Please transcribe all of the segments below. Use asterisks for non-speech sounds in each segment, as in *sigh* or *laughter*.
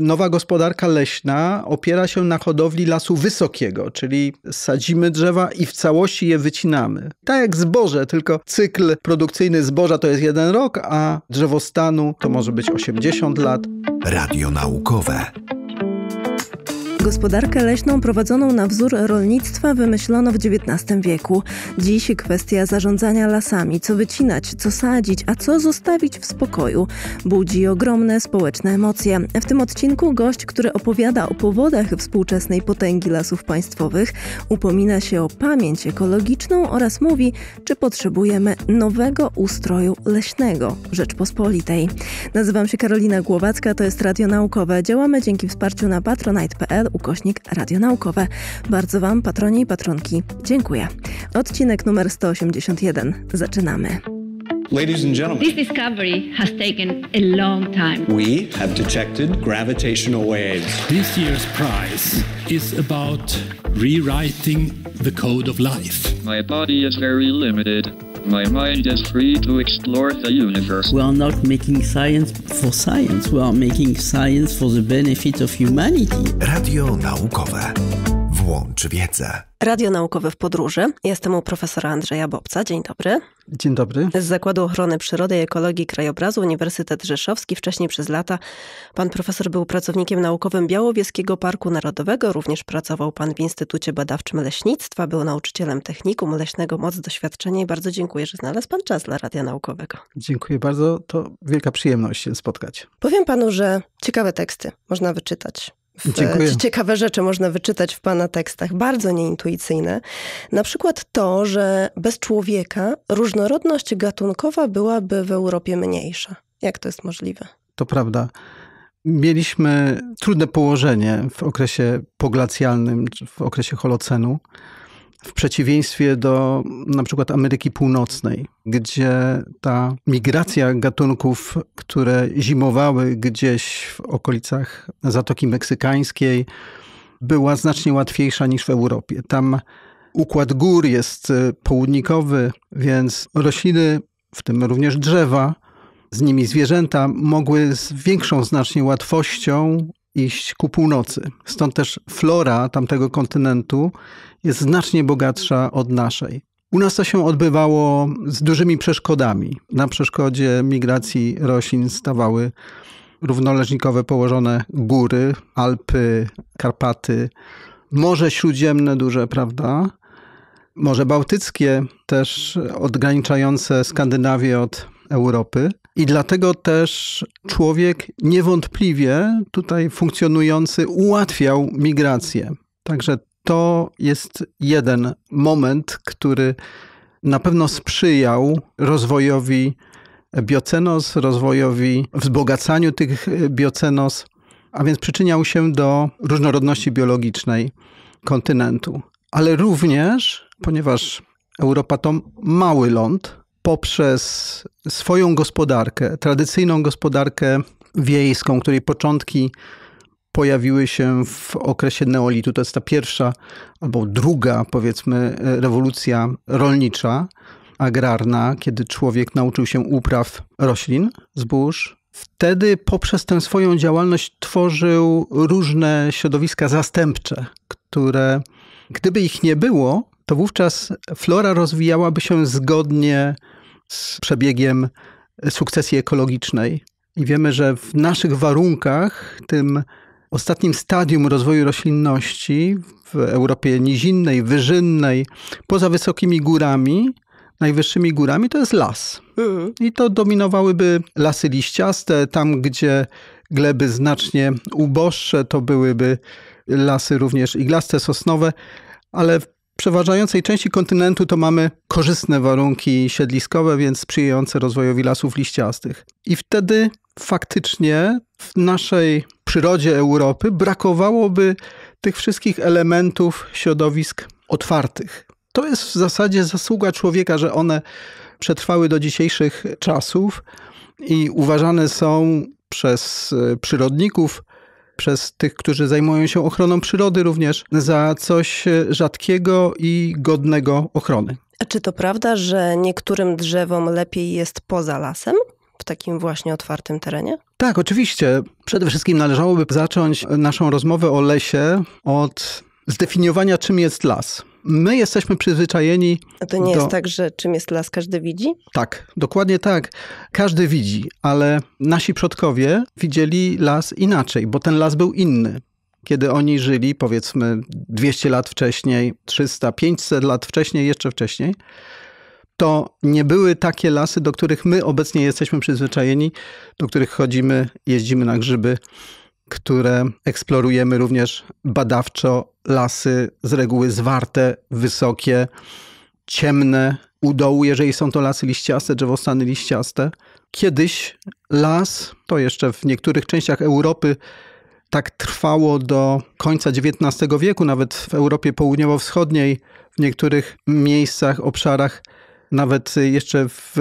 nowa gospodarka leśna opiera się na hodowli lasu wysokiego, czyli sadzimy drzewa i w całości je wycinamy. Tak jak zboże, tylko cykl produkcyjny zboża to jest jeden rok, a drzewostanu to może być 80 lat. Radio naukowe. Gospodarkę leśną prowadzoną na wzór rolnictwa wymyślono w XIX wieku. Dziś kwestia zarządzania lasami, co wycinać, co sadzić, a co zostawić w spokoju, budzi ogromne społeczne emocje. W tym odcinku gość, który opowiada o powodach współczesnej potęgi lasów państwowych, upomina się o pamięć ekologiczną oraz mówi, czy potrzebujemy nowego ustroju leśnego Rzeczpospolitej. Nazywam się Karolina Głowacka, to jest Radio Naukowe. Działamy dzięki wsparciu na patronite.pl ukośnik Radio Naukowe. Bardzo Wam, patroni i patronki, dziękuję. Odcinek numer 181. Zaczynamy. Ladies and gentlemen, this discovery has taken a long time. We have detected gravitational waves. This year's prize is about rewriting the code of life. My body is very limited. My mind is free to explore the universe. We are not making science for science. We are making science for the benefit of humanity. Radio naukowe. łączy wiedzę. Radio Naukowe w Podróży. Jestem u profesora Andrzeja Bobca. Dzień dobry. Dzień dobry. Z Zakładu Ochrony Przyrody i Ekologii Krajobrazu Uniwersytet Rzeszowski. Wcześniej przez lata pan profesor był pracownikiem naukowym Białowieskiego Parku Narodowego. Również pracował pan w Instytucie Badawczym Leśnictwa. Był nauczycielem technikum leśnego. Moc doświadczenia i bardzo dziękuję, że znalazł pan czas dla Radia Naukowego. Dziękuję bardzo. To wielka przyjemność się spotkać. Powiem panu, że ciekawe teksty można wyczytać Dziękuję. Ciekawe rzeczy można wyczytać w Pana tekstach, bardzo nieintuicyjne. Na przykład to, że bez człowieka różnorodność gatunkowa byłaby w Europie mniejsza. Jak to jest możliwe? To prawda. Mieliśmy trudne położenie w okresie poglacjalnym, w okresie Holocenu w przeciwieństwie do na przykład Ameryki Północnej, gdzie ta migracja gatunków, które zimowały gdzieś w okolicach Zatoki Meksykańskiej, była znacznie łatwiejsza niż w Europie. Tam układ gór jest y, południkowy, więc rośliny, w tym również drzewa, z nimi zwierzęta mogły z większą znacznie łatwością iść ku północy. Stąd też flora tamtego kontynentu jest znacznie bogatsza od naszej. U nas to się odbywało z dużymi przeszkodami. Na przeszkodzie migracji roślin stawały równoleżnikowe położone góry, Alpy, Karpaty, Morze Śródziemne duże, prawda? Morze Bałtyckie też odgraniczające Skandynawię od Europy. I dlatego też człowiek niewątpliwie tutaj funkcjonujący ułatwiał migrację. Także to jest jeden moment, który na pewno sprzyjał rozwojowi biocenos, rozwojowi, wzbogacaniu tych e, biocenos, a więc przyczyniał się do różnorodności biologicznej kontynentu. Ale również, ponieważ Europa to mały ląd, poprzez swoją gospodarkę, tradycyjną gospodarkę wiejską, której początki pojawiły się w okresie neolitu. To jest ta pierwsza albo druga, powiedzmy, rewolucja rolnicza, agrarna, kiedy człowiek nauczył się upraw roślin, zbóż. Wtedy poprzez tę swoją działalność tworzył różne środowiska zastępcze, które gdyby ich nie było, to wówczas flora rozwijałaby się zgodnie z przebiegiem e, sukcesji ekologicznej. I wiemy, że w naszych warunkach, tym ostatnim stadium rozwoju roślinności w Europie nizinnej, wyżynnej, poza wysokimi górami, najwyższymi górami to jest las. Mhm. I to dominowałyby lasy liściaste, tam gdzie gleby znacznie uboższe, to byłyby lasy również iglaste, sosnowe, ale przeważającej części kontynentu to mamy korzystne warunki siedliskowe, więc sprzyjające rozwojowi lasów liściastych. I wtedy faktycznie w naszej przyrodzie Europy brakowałoby tych wszystkich elementów środowisk otwartych. To jest w zasadzie zasługa człowieka, że one przetrwały do dzisiejszych czasów i uważane są przez przyrodników przez tych, którzy zajmują się ochroną przyrody również, za coś e, rzadkiego i godnego ochrony. A czy to prawda, że niektórym drzewom lepiej jest poza lasem? w takim właśnie otwartym terenie? Tak, oczywiście. Przede wszystkim należałoby zacząć naszą rozmowę o lesie od zdefiniowania, czym jest las my jesteśmy przyzwyczajeni. A to nie do... jest tak, że czym jest las, każdy widzi? Tak, dokładnie tak. Każdy widzi, ale nasi przodkowie widzieli las inaczej, bo ten las był inny. Kiedy oni żyli, powiedzmy 200 lat wcześniej, 300, 500 lat wcześniej, jeszcze wcześniej, to nie były takie lasy, do których my obecnie jesteśmy przyzwyczajeni, do których chodzimy, jeździmy na grzyby, które eksplorujemy również badawczo. Lasy z reguły zwarte, wysokie, ciemne u dołu, jeżeli są to lasy liściaste, drzewostany liściaste. Kiedyś las, to jeszcze w niektórych częściach Europy, tak trwało do końca XIX wieku, nawet w Europie Południowo-Wschodniej, w niektórych miejscach, obszarach, nawet jeszcze w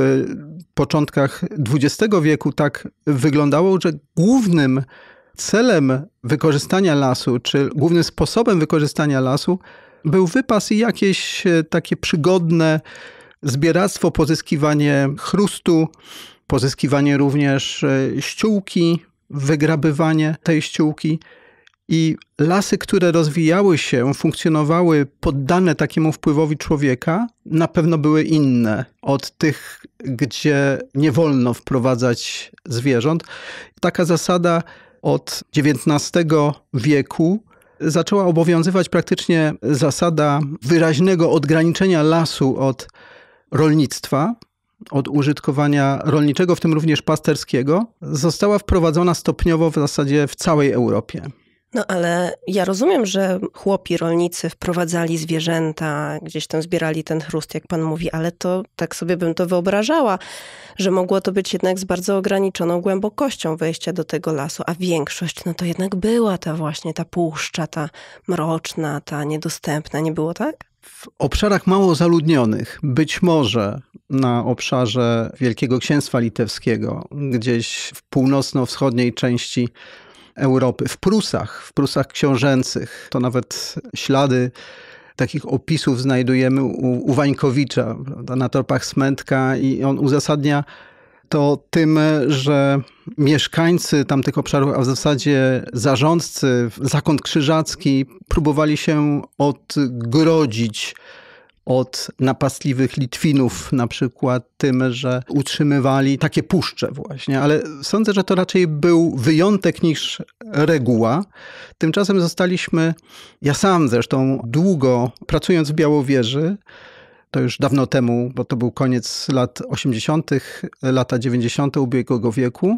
początkach XX wieku tak wyglądało, że głównym celem wykorzystania lasu, czy głównym sposobem wykorzystania lasu był wypas i jakieś e, takie przygodne zbieractwo, pozyskiwanie chrustu, pozyskiwanie również e, ściółki, wygrabywanie tej ściółki. I lasy, które rozwijały się, funkcjonowały poddane takiemu wpływowi człowieka, na pewno były inne od tych, gdzie nie wolno wprowadzać zwierząt. Taka zasada od XIX wieku zaczęła obowiązywać praktycznie zasada wyraźnego odgraniczenia lasu od rolnictwa, od użytkowania rolniczego, w tym również pasterskiego, została wprowadzona stopniowo w zasadzie w całej Europie. No ale ja rozumiem, że chłopi, rolnicy wprowadzali zwierzęta, gdzieś tam zbierali ten chrust, jak pan mówi, ale to tak sobie bym to wyobrażała, że mogło to być jednak z bardzo ograniczoną głębokością wejścia do tego lasu, a większość no to jednak była ta właśnie, ta puszcza, ta mroczna, ta niedostępna, nie było tak? W obszarach mało zaludnionych, być może na obszarze Wielkiego Księstwa Litewskiego, gdzieś w północno-wschodniej części Europy. W Prusach, w Prusach książęcych, to nawet ślady takich opisów znajdujemy u, u Wańkowicza prawda, na torpach Smętka i on uzasadnia to tym, że mieszkańcy tamtych obszarów, a w zasadzie zarządcy, zakąt krzyżacki, próbowali się odgrodzić od napastliwych Litwinów, na przykład tym, że utrzymywali takie puszcze właśnie, ale sądzę, że to raczej był wyjątek niż reguła. Tymczasem zostaliśmy, ja sam zresztą długo pracując w Białowieży, to już dawno temu, bo to był koniec lat 80., lata 90. ubiegłego wieku,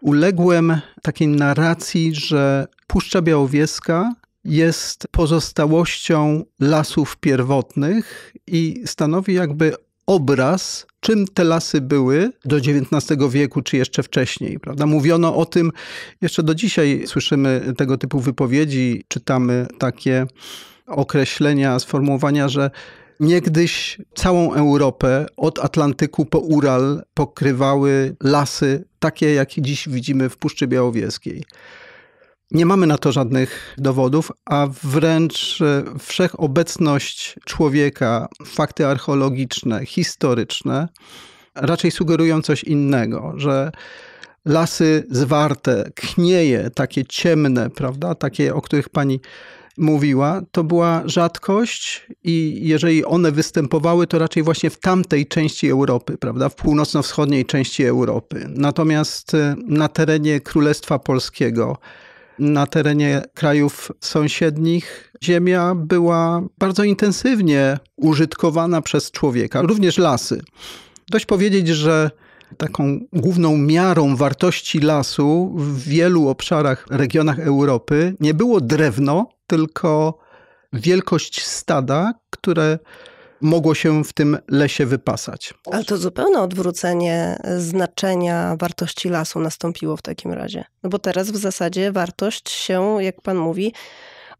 uległem takiej narracji, że Puszcza Białowieska jest pozostałością lasów pierwotnych i stanowi jakby obraz, czym te lasy były do XIX wieku czy jeszcze wcześniej. Prawda? Mówiono o tym, jeszcze do dzisiaj słyszymy tego typu wypowiedzi, czytamy takie określenia, sformułowania, że niegdyś całą Europę od Atlantyku po Ural pokrywały lasy takie, jakie dziś widzimy w Puszczy Białowieskiej. Nie mamy na to żadnych dowodów, a wręcz e, wszechobecność człowieka, fakty archeologiczne, historyczne raczej sugerują coś innego, że lasy zwarte, knieje, takie ciemne, prawda, takie, o których pani mówiła, to była rzadkość i jeżeli one występowały, to raczej właśnie w tamtej części Europy, prawda, w północno-wschodniej części Europy. Natomiast e, na terenie Królestwa Polskiego na terenie krajów sąsiednich ziemia była bardzo intensywnie użytkowana przez człowieka, również lasy. Dość powiedzieć, że taką główną miarą wartości lasu w wielu obszarach, regionach Europy nie było drewno, tylko wielkość stada, które mogło się w tym lesie wypasać. Ale to zupełne odwrócenie znaczenia wartości lasu nastąpiło w takim razie. No bo teraz w zasadzie wartość się, jak pan mówi,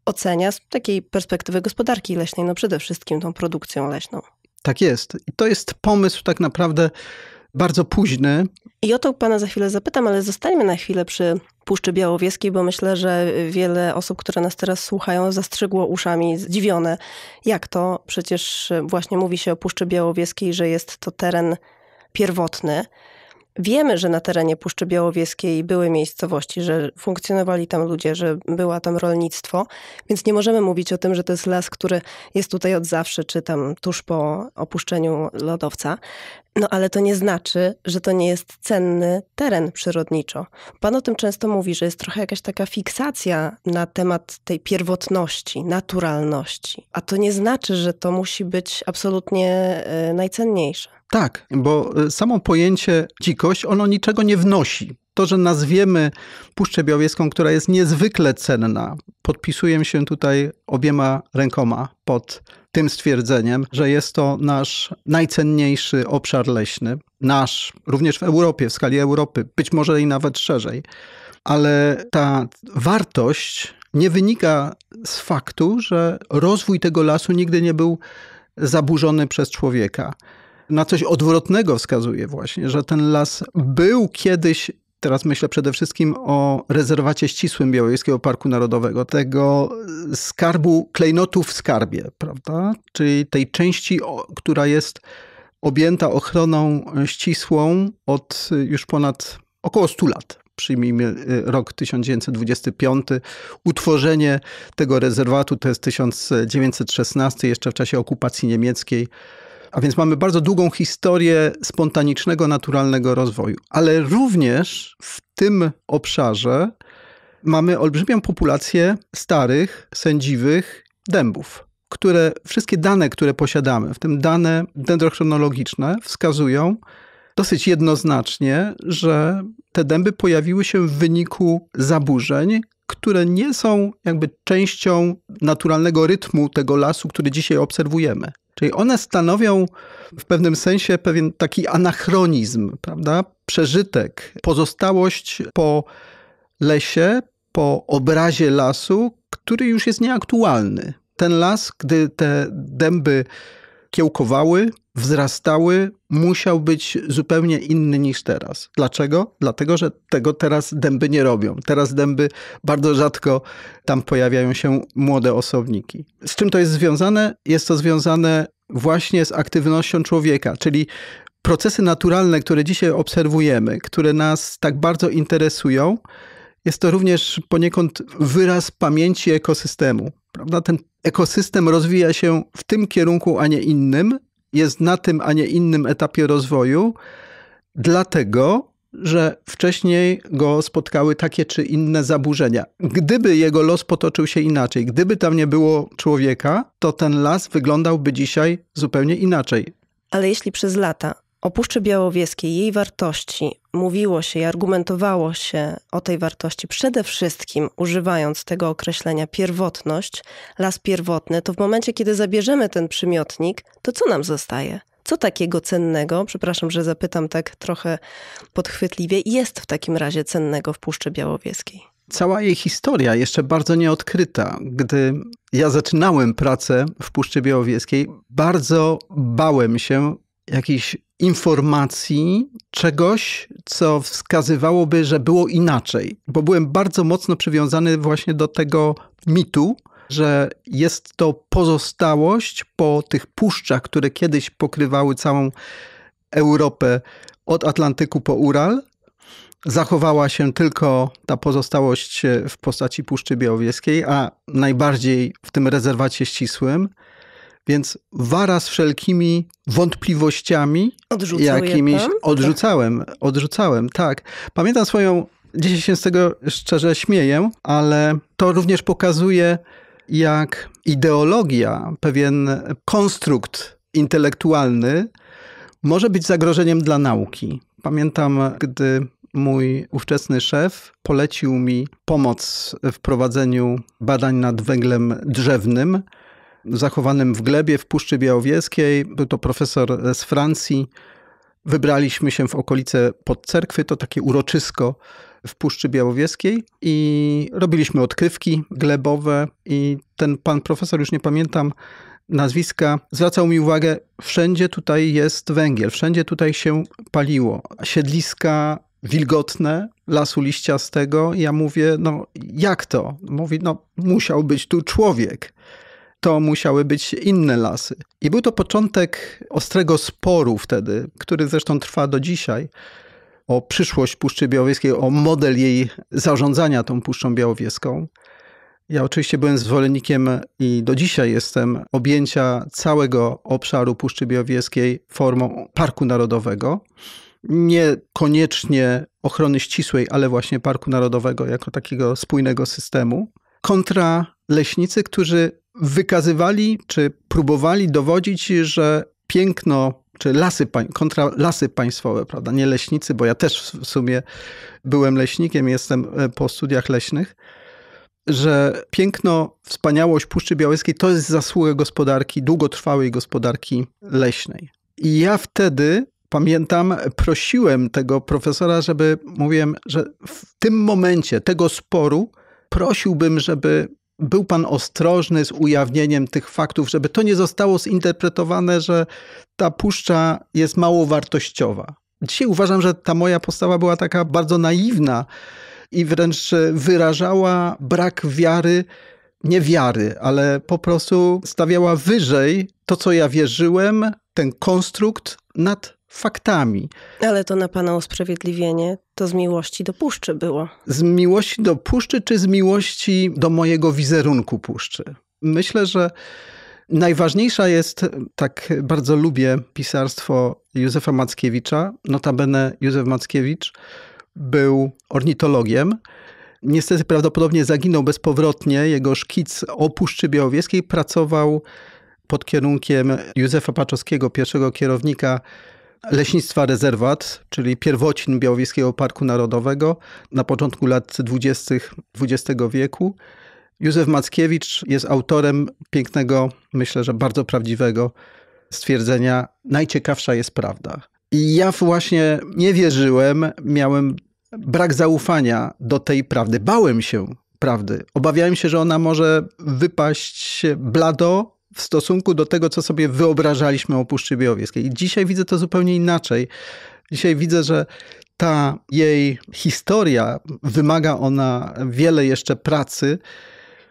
ocenia z takiej perspektywy gospodarki leśnej, no przede wszystkim tą produkcją leśną. Tak jest. I to jest pomysł tak naprawdę bardzo późny. I o to pana za chwilę zapytam, ale zostańmy na chwilę przy Puszczy Białowieskiej, bo myślę, że wiele osób, które nas teraz słuchają, zastrzygło uszami zdziwione. Jak to? Przecież właśnie mówi się o Puszczy Białowieskiej, że jest to teren pierwotny. Wiemy, że na terenie Puszczy Białowieskiej były miejscowości, że funkcjonowali tam ludzie, że była tam rolnictwo, więc nie możemy mówić o tym, że to jest las, który jest tutaj od zawsze, czy tam tuż po opuszczeniu lodowca. No ale to nie znaczy, że to nie jest cenny teren przyrodniczo. Pan o tym często mówi, że jest trochę jakaś taka fiksacja na temat tej pierwotności, naturalności. A to nie znaczy, że to musi być absolutnie e, najcenniejsze. Tak, bo e, samo pojęcie dzikość, ono niczego nie wnosi. To, że nazwiemy Puszczę Białowieską, która jest niezwykle cenna, podpisuję się tutaj obiema rękoma pod tym stwierdzeniem, że jest to nasz najcenniejszy obszar leśny, nasz również w Europie, w skali Europy, być może i nawet szerzej. Ale ta wartość nie wynika z faktu, że rozwój tego lasu nigdy nie był zaburzony przez człowieka na coś odwrotnego wskazuje właśnie, że ten las był kiedyś Teraz myślę przede wszystkim o rezerwacie ścisłym Białowieskiego Parku Narodowego, tego skarbu, klejnotu w skarbie, prawda? Czyli tej części, która jest objęta ochroną ścisłą od już ponad około 100 lat. Przyjmijmy y, rok 1925. Utworzenie tego rezerwatu to jest 1916, jeszcze w czasie okupacji niemieckiej. A więc mamy bardzo długą historię spontanicznego, naturalnego rozwoju. Ale również w tym obszarze mamy olbrzymią populację starych, sędziwych dębów, które wszystkie dane, które posiadamy, w tym dane dendrochronologiczne, wskazują dosyć jednoznacznie, że te dęby pojawiły się w wyniku zaburzeń, które nie są jakby częścią naturalnego rytmu tego lasu, który dzisiaj obserwujemy. Czyli one stanowią w pewnym sensie pewien taki anachronizm, prawda? Przeżytek, pozostałość po lesie, po obrazie lasu, który już jest nieaktualny. Ten las, gdy te dęby kiełkowały, wzrastały, musiał być zupełnie inny niż teraz. Dlaczego? Dlatego, że tego teraz dęby nie robią. Teraz dęby bardzo rzadko tam pojawiają się młode osobniki. Z czym to jest związane? Jest to związane właśnie z aktywnością człowieka, czyli procesy naturalne, które dzisiaj obserwujemy, które nas tak bardzo interesują. Jest to również poniekąd wyraz pamięci ekosystemu. Prawda? Ten ekosystem rozwija się w tym kierunku, a nie innym, jest na tym, a nie innym etapie rozwoju, dlatego że wcześniej go spotkały takie czy inne zaburzenia. Gdyby jego los potoczył się inaczej, gdyby tam nie było człowieka, to ten las wyglądałby dzisiaj zupełnie inaczej. Ale jeśli przez lata o Puszczy Białowieskiej, jej wartości mówiło się i argumentowało się o tej wartości przede wszystkim używając tego określenia pierwotność, las pierwotny, to w momencie, kiedy zabierzemy ten przymiotnik, to co nam zostaje? Co takiego cennego, przepraszam, że zapytam tak trochę podchwytliwie, jest w takim razie cennego w Puszczy Białowieskiej? Cała jej historia jeszcze bardzo nieodkryta. Gdy ja zaczynałem pracę w Puszczy Białowieskiej, bardzo bałem się jakiejś informacji, czegoś, co wskazywałoby, że było inaczej. Bo byłem bardzo mocno przywiązany właśnie do tego mitu, że jest to pozostałość po tych puszczach, które kiedyś pokrywały całą Europę od Atlantyku po Ural. Zachowała się tylko ta pozostałość w postaci Puszczy Białowieskiej, a najbardziej w tym rezerwacie ścisłym. Więc wara z wszelkimi wątpliwościami, jakimiś odrzucałem, tak. odrzucałem, tak. Pamiętam swoją, dzisiaj się z tego szczerze śmieję, ale to również pokazuje, jak ideologia, pewien konstrukt intelektualny może być zagrożeniem dla nauki. Pamiętam, gdy mój ówczesny szef polecił mi pomoc w prowadzeniu badań nad węglem drzewnym zachowanym w glebie w Puszczy Białowieskiej. Był to profesor z Francji. Wybraliśmy się w okolice Podcerkwy, to takie uroczysko w Puszczy Białowieskiej i robiliśmy odkrywki glebowe i ten pan profesor, już nie pamiętam nazwiska, zwracał mi uwagę, wszędzie tutaj jest węgiel, wszędzie tutaj się paliło. Siedliska wilgotne, lasu liściastego. Ja mówię, no jak to? Mówi, no musiał być tu człowiek to musiały być inne lasy. I był to początek ostrego sporu wtedy, który zresztą trwa do dzisiaj, o przyszłość Puszczy Białowieskiej, o model jej zarządzania tą Puszczą Białowieską. Ja oczywiście byłem zwolennikiem i do dzisiaj jestem objęcia całego obszaru Puszczy Białowieskiej formą parku narodowego. niekoniecznie ochrony ścisłej, ale właśnie parku narodowego jako takiego spójnego systemu. Kontra leśnicy, którzy wykazywali czy próbowali dowodzić, że piękno czy lasy, kontra lasy państwowe, prawda, nie leśnicy, bo ja też w sumie byłem leśnikiem, jestem e, po studiach leśnych, że piękno, wspaniałość Puszczy Białeckiej to jest zasługa gospodarki, długotrwałej gospodarki leśnej. I ja wtedy pamiętam, prosiłem tego profesora, żeby mówiłem, że w tym momencie tego sporu prosiłbym, żeby był pan ostrożny z ujawnieniem tych faktów, żeby to nie zostało zinterpretowane, że ta puszcza jest mało wartościowa. Dzisiaj uważam, że ta moja postawa była taka bardzo naiwna i wręcz wyrażała brak wiary, nie wiary, ale po prostu stawiała wyżej to, co ja wierzyłem, ten konstrukt nad faktami. Ale to na pana usprawiedliwienie, to z miłości do puszczy było. Z miłości do puszczy, czy z miłości do mojego wizerunku puszczy? Myślę, że najważniejsza jest, tak bardzo lubię pisarstwo Józefa Mackiewicza. Notabene Józef Mackiewicz był ornitologiem. Niestety prawdopodobnie zaginął bezpowrotnie. Jego szkic o Puszczy Białowieskiej pracował pod kierunkiem Józefa Paczowskiego, pierwszego kierownika leśnictwa rezerwat, czyli pierwocin Białowieskiego Parku Narodowego na początku lat 20. XX wieku. Józef Mackiewicz jest autorem pięknego, myślę, że bardzo prawdziwego stwierdzenia: Najciekawsza jest prawda. I ja właśnie nie wierzyłem, miałem brak zaufania do tej prawdy. Bałem się prawdy. Obawiałem się, że ona może wypaść blado w stosunku do tego, co sobie wyobrażaliśmy o Puszczy Białowieskiej. I dzisiaj widzę to zupełnie inaczej. Dzisiaj widzę, że ta jej historia wymaga ona wiele jeszcze pracy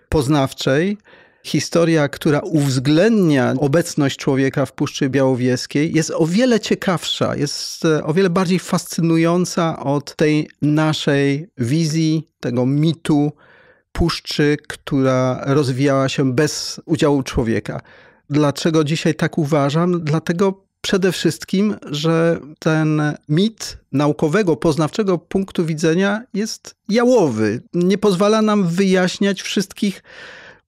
poznawczej. Historia, która uwzględnia obecność człowieka w Puszczy Białowieskiej, jest o wiele ciekawsza, jest e, o wiele bardziej fascynująca od tej naszej wizji, tego mitu puszczy, która rozwijała się bez udziału człowieka. Dlaczego dzisiaj tak uważam? Dlatego przede wszystkim, że ten mit naukowego, poznawczego punktu widzenia jest jałowy. Nie pozwala nam wyjaśniać wszystkich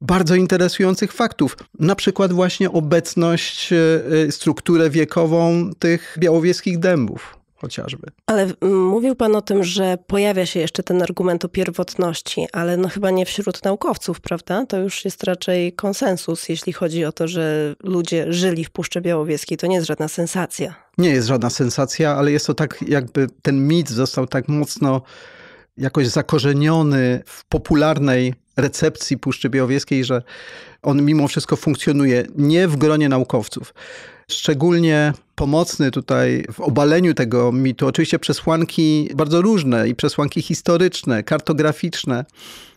bardzo interesujących faktów. Na przykład właśnie obecność, y, strukturę wiekową tych białowieskich dębów chociażby. Ale mm, mówił Pan o tym, że pojawia się jeszcze ten argument o pierwotności, ale no chyba nie wśród naukowców, prawda? To już jest raczej konsensus, jeśli chodzi o to, że ludzie żyli w Puszczy Białowieskiej. To nie jest żadna sensacja. Nie jest żadna sensacja, ale jest to tak jakby ten mit został tak mocno jakoś zakorzeniony w popularnej recepcji Puszczy Białowieskiej, że on mimo wszystko funkcjonuje nie w gronie naukowców. Szczególnie pomocny tutaj w obaleniu tego mitu, oczywiście przesłanki bardzo różne i przesłanki historyczne, kartograficzne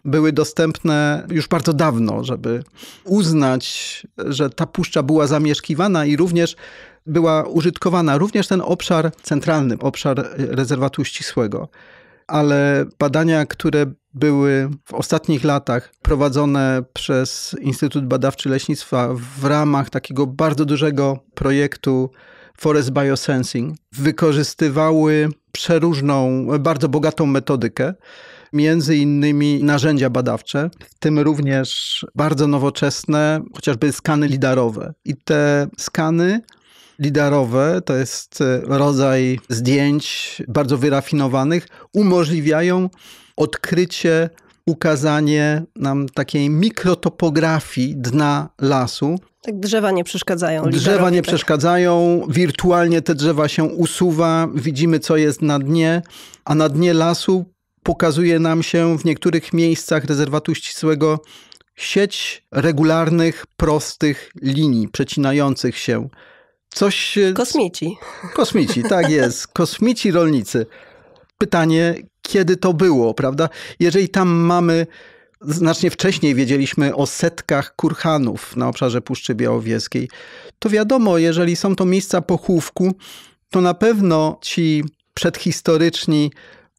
były dostępne już bardzo dawno, żeby uznać, że ta puszcza była zamieszkiwana i również była użytkowana, również ten obszar centralny, obszar rezerwatu ścisłego ale badania, które były w ostatnich latach prowadzone przez Instytut Badawczy Leśnictwa w ramach takiego bardzo dużego projektu Forest Biosensing, wykorzystywały przeróżną, bardzo bogatą metodykę, między innymi narzędzia badawcze, w tym również bardzo nowoczesne, chociażby skany lidarowe. I te skany lidarowe, to jest e, rodzaj zdjęć bardzo wyrafinowanych, umożliwiają odkrycie, ukazanie nam takiej mikrotopografii dna lasu. Tak, drzewa nie przeszkadzają. Drzewa nie tak. przeszkadzają, wirtualnie te drzewa się usuwa, widzimy co jest na dnie, a na dnie lasu pokazuje nam się w niektórych miejscach rezerwatu ścisłego sieć regularnych, prostych linii przecinających się. Coś... Kosmici. Kosmici, tak jest. *laughs* Kosmici rolnicy pytanie, kiedy to było, prawda? Jeżeli tam mamy znacznie wcześniej wiedzieliśmy o setkach kurhanów na obszarze Puszczy Białowieskiej, to wiadomo, jeżeli są to miejsca pochówku, to na pewno ci przedhistoryczni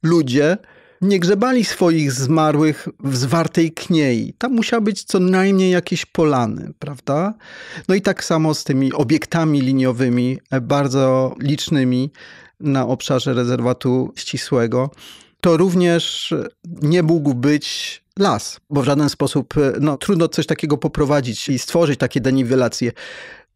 ludzie nie grzebali swoich zmarłych w zwartej kniei. Tam musiały być co najmniej jakieś polany, prawda? No i tak samo z tymi obiektami liniowymi, bardzo licznymi, na obszarze rezerwatu ścisłego, to również nie mógł być las, bo w żaden sposób no, trudno coś takiego poprowadzić i stworzyć takie deniwelacje.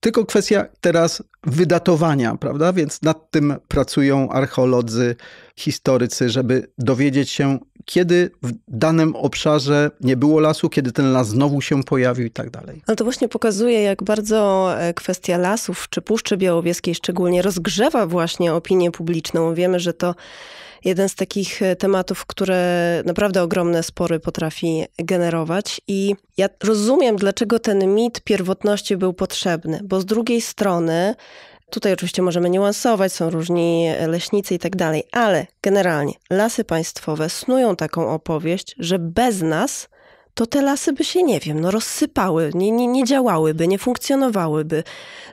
Tylko kwestia teraz wydatowania, prawda? Więc nad tym pracują archeolodzy, historycy, żeby dowiedzieć się, kiedy w danym obszarze nie było lasu, kiedy ten las znowu się pojawił i tak dalej. Ale no to właśnie pokazuje, jak bardzo e, kwestia lasów czy Puszczy Białowieskiej szczególnie rozgrzewa właśnie opinię publiczną. Wiemy, że to jeden z takich e, tematów, które naprawdę ogromne spory potrafi generować. I ja rozumiem, dlaczego ten mit pierwotności był potrzebny, bo z drugiej strony Tutaj oczywiście możemy niuansować, są różni e, leśnicy i tak dalej, ale generalnie lasy państwowe snują taką opowieść, że bez nas to te lasy by się, nie wiem, no rozsypały, nie, nie, nie działałyby, nie funkcjonowałyby,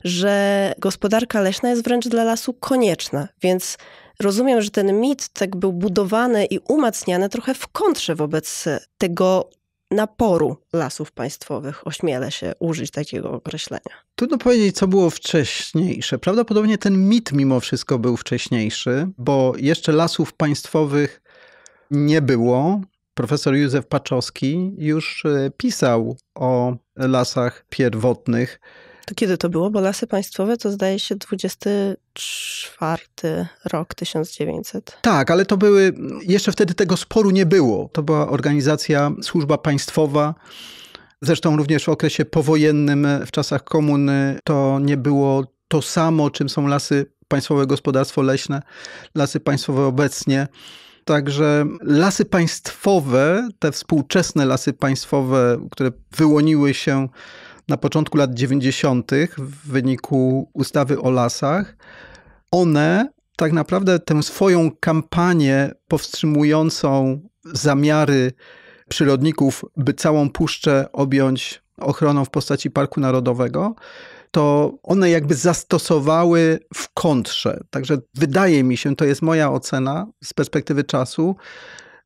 że gospodarka leśna jest wręcz dla lasu konieczna, więc rozumiem, że ten mit tak był budowany i umacniany trochę w kontrze wobec tego naporu lasów państwowych, ośmielę się użyć takiego określenia. Trudno powiedzieć, co było wcześniejsze. Prawdopodobnie ten mit mimo wszystko był wcześniejszy, bo jeszcze lasów państwowych nie było. Profesor Józef Paczowski już e, pisał o lasach pierwotnych. To kiedy to było? Bo lasy państwowe to zdaje się 24 czwarty rok 1900. Tak, ale to były, jeszcze wtedy tego sporu nie było. To była organizacja, służba państwowa. Zresztą również w okresie powojennym, w czasach komuny, to nie było to samo, czym są lasy państwowe, gospodarstwo leśne, lasy państwowe obecnie. Także lasy państwowe, te współczesne lasy państwowe, które wyłoniły się na początku lat 90. w wyniku ustawy o lasach, one tak naprawdę tę swoją kampanię powstrzymującą zamiary przyrodników, by całą puszczę objąć ochroną w postaci Parku Narodowego, to one jakby zastosowały w kontrze. Także wydaje mi się, to jest moja ocena z perspektywy czasu,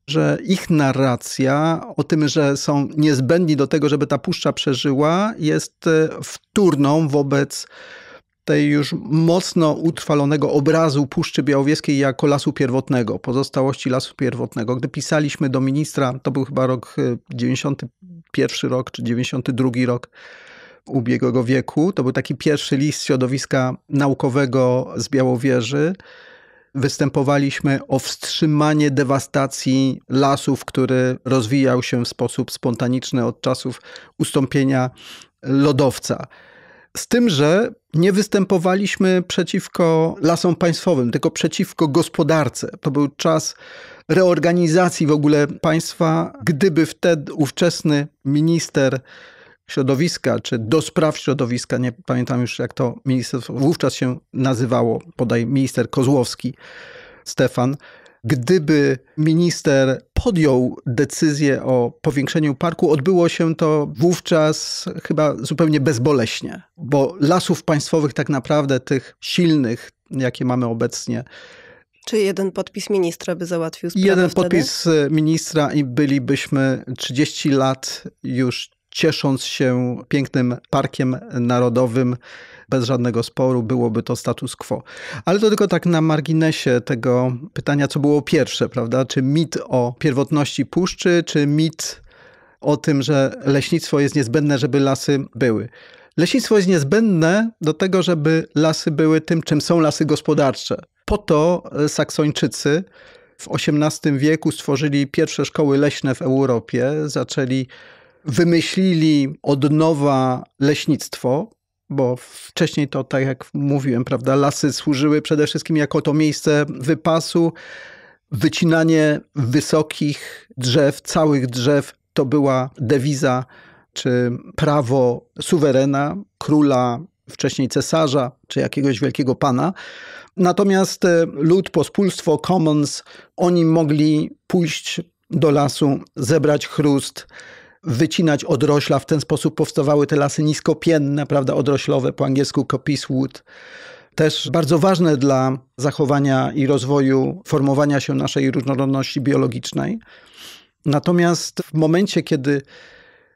że ich narracja o tym, że są niezbędni do tego, żeby ta puszcza przeżyła, jest e, wtórną wobec tej już mocno utrwalonego obrazu Puszczy Białowieskiej jako lasu pierwotnego, pozostałości lasu pierwotnego. Gdy pisaliśmy do ministra, to był chyba rok 91 e, rok czy 92 rok ubiegłego wieku, to był taki pierwszy list środowiska naukowego z Białowieży. Występowaliśmy o wstrzymanie dewastacji lasów, który rozwijał się w sposób spontaniczny od czasów ustąpienia lodowca. Z tym, że nie występowaliśmy przeciwko lasom państwowym, tylko przeciwko gospodarce. To był czas reorganizacji w ogóle państwa. Gdyby wtedy ówczesny minister środowiska, czy do spraw środowiska, nie pamiętam już jak to ministerstwo wówczas się nazywało, podaj minister Kozłowski, Stefan, gdyby minister podjął decyzję o powiększeniu parku, odbyło się to wówczas chyba zupełnie bezboleśnie, bo lasów państwowych tak naprawdę tych silnych, jakie mamy obecnie, czy jeden podpis ministra by załatwił sprawę Jeden wtedy? podpis ministra i bylibyśmy 30 lat już ciesząc się pięknym parkiem narodowym bez żadnego sporu byłoby to status quo. Ale to tylko tak na marginesie tego pytania, co było pierwsze, prawda? Czy mit o pierwotności puszczy, czy mit o tym, że leśnictwo jest niezbędne, żeby lasy były. Leśnictwo jest niezbędne do tego, żeby lasy były tym, czym są lasy gospodarcze. Po to e, Saksończycy w XVIII wieku stworzyli pierwsze szkoły leśne w Europie, zaczęli, wymyślili od nowa leśnictwo, bo wcześniej to, tak jak mówiłem, prawda, lasy służyły przede wszystkim jako to miejsce wypasu. Wycinanie wysokich drzew, całych drzew, to była dewiza czy prawo suwerena, króla, wcześniej cesarza, czy jakiegoś wielkiego pana. Natomiast e, lud, pospólstwo, commons, oni mogli pójść do lasu, zebrać chrust, wycinać odrośla. W ten sposób powstawały te lasy niskopienne, prawda, odroślowe, po angielsku copiswood. Też bardzo ważne dla zachowania i rozwoju, formowania się naszej różnorodności biologicznej. Natomiast w momencie, kiedy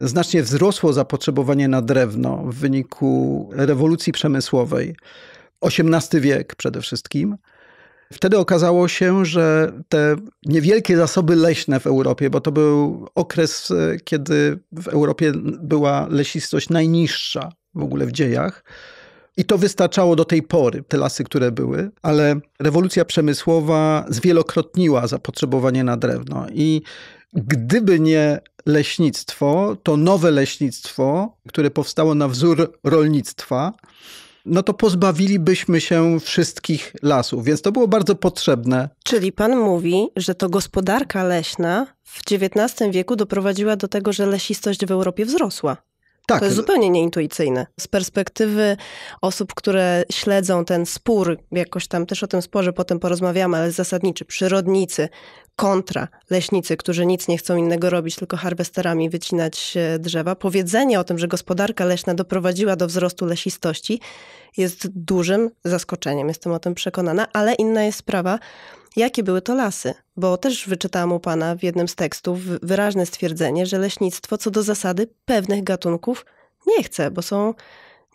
znacznie wzrosło zapotrzebowanie na drewno w wyniku rewolucji przemysłowej, XVIII wiek przede wszystkim, Wtedy okazało się, że te niewielkie zasoby leśne w Europie, bo to był okres, e, kiedy w Europie była lesistość najniższa w ogóle w dziejach, i to wystarczało do tej pory, te lasy, które były, ale rewolucja przemysłowa zwielokrotniła zapotrzebowanie na drewno. I gdyby nie leśnictwo, to nowe leśnictwo, które powstało na wzór rolnictwa, no to pozbawilibyśmy się wszystkich lasów. Więc to było bardzo potrzebne. Czyli pan mówi, że to gospodarka leśna w XIX wieku doprowadziła do tego, że lesistość w Europie wzrosła. Tak. To jest zupełnie nieintuicyjne. Z perspektywy osób, które śledzą ten spór, jakoś tam też o tym sporze potem porozmawiamy, ale zasadniczy, przyrodnicy, kontra leśnicy, którzy nic nie chcą innego robić, tylko harwesterami wycinać e, drzewa. Powiedzenie o tym, że gospodarka leśna doprowadziła do wzrostu lesistości jest dużym zaskoczeniem, jestem o tym przekonana, ale inna jest sprawa, jakie były to lasy, bo też wyczytałam u pana w jednym z tekstów wyraźne stwierdzenie, że leśnictwo co do zasady pewnych gatunków nie chce, bo są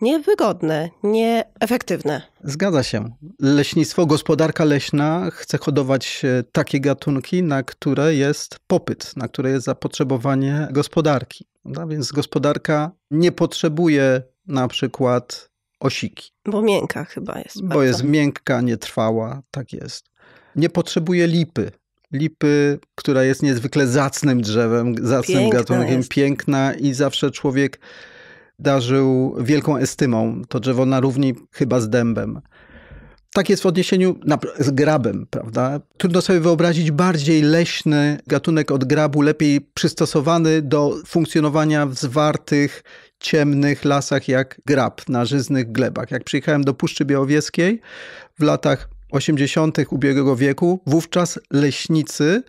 niewygodne, nieefektywne. Zgadza się. Leśnictwo, gospodarka leśna chce hodować e, takie gatunki, na które jest popyt, na które jest zapotrzebowanie gospodarki. No, więc gospodarka nie potrzebuje na przykład osiki. Bo miękka chyba jest. Bo bardzo. jest miękka, nietrwała, tak jest. Nie potrzebuje lipy, lipy, która jest niezwykle zacnym drzewem, zacnym piękna gatunkiem, jest. piękna i zawsze człowiek darzył wielką estymą. To drzewo na równi chyba z dębem. Tak jest w odniesieniu na, z grabem, prawda? Trudno sobie wyobrazić bardziej leśny gatunek od grabu, lepiej przystosowany do funkcjonowania w zwartych, ciemnych lasach jak grab na żyznych glebach. Jak przyjechałem do Puszczy Białowieskiej w latach 80. ubiegłego wieku, wówczas leśnicy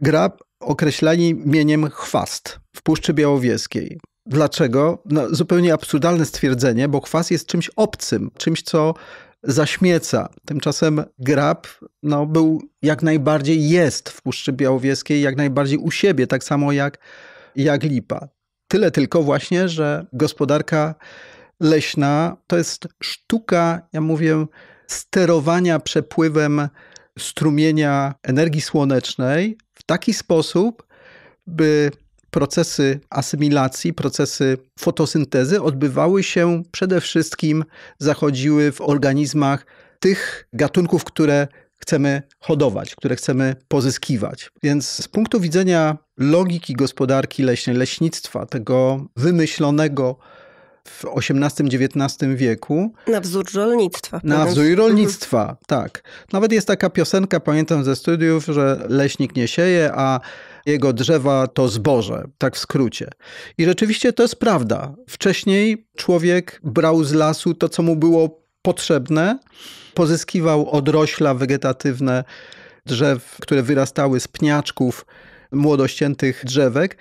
grab określali mieniem chwast w Puszczy Białowieskiej. Dlaczego? No, zupełnie absurdalne stwierdzenie, bo kwas jest czymś obcym, czymś, co zaśmieca. Tymczasem Grab no, był jak najbardziej jest w Puszczy Białowieskiej, jak najbardziej u siebie, tak samo jak, jak lipa. Tyle tylko właśnie, że gospodarka leśna to jest sztuka, ja mówię, sterowania przepływem strumienia energii słonecznej w taki sposób, by procesy asymilacji, procesy fotosyntezy odbywały się przede wszystkim, zachodziły w organizmach tych gatunków, które chcemy hodować, które chcemy pozyskiwać. Więc z punktu widzenia logiki gospodarki leśnej, leśnictwa, tego wymyślonego w XVIII-XIX wieku. Na wzór rolnictwa. Na wzór mhm. rolnictwa, tak. Nawet jest taka piosenka, pamiętam ze studiów, że leśnik nie sieje, a jego drzewa to zboże, tak w skrócie. I rzeczywiście to jest prawda. Wcześniej człowiek brał z lasu to, co mu było potrzebne, pozyskiwał odrośla wegetatywne drzew, które wyrastały z pniaczków młodościętych drzewek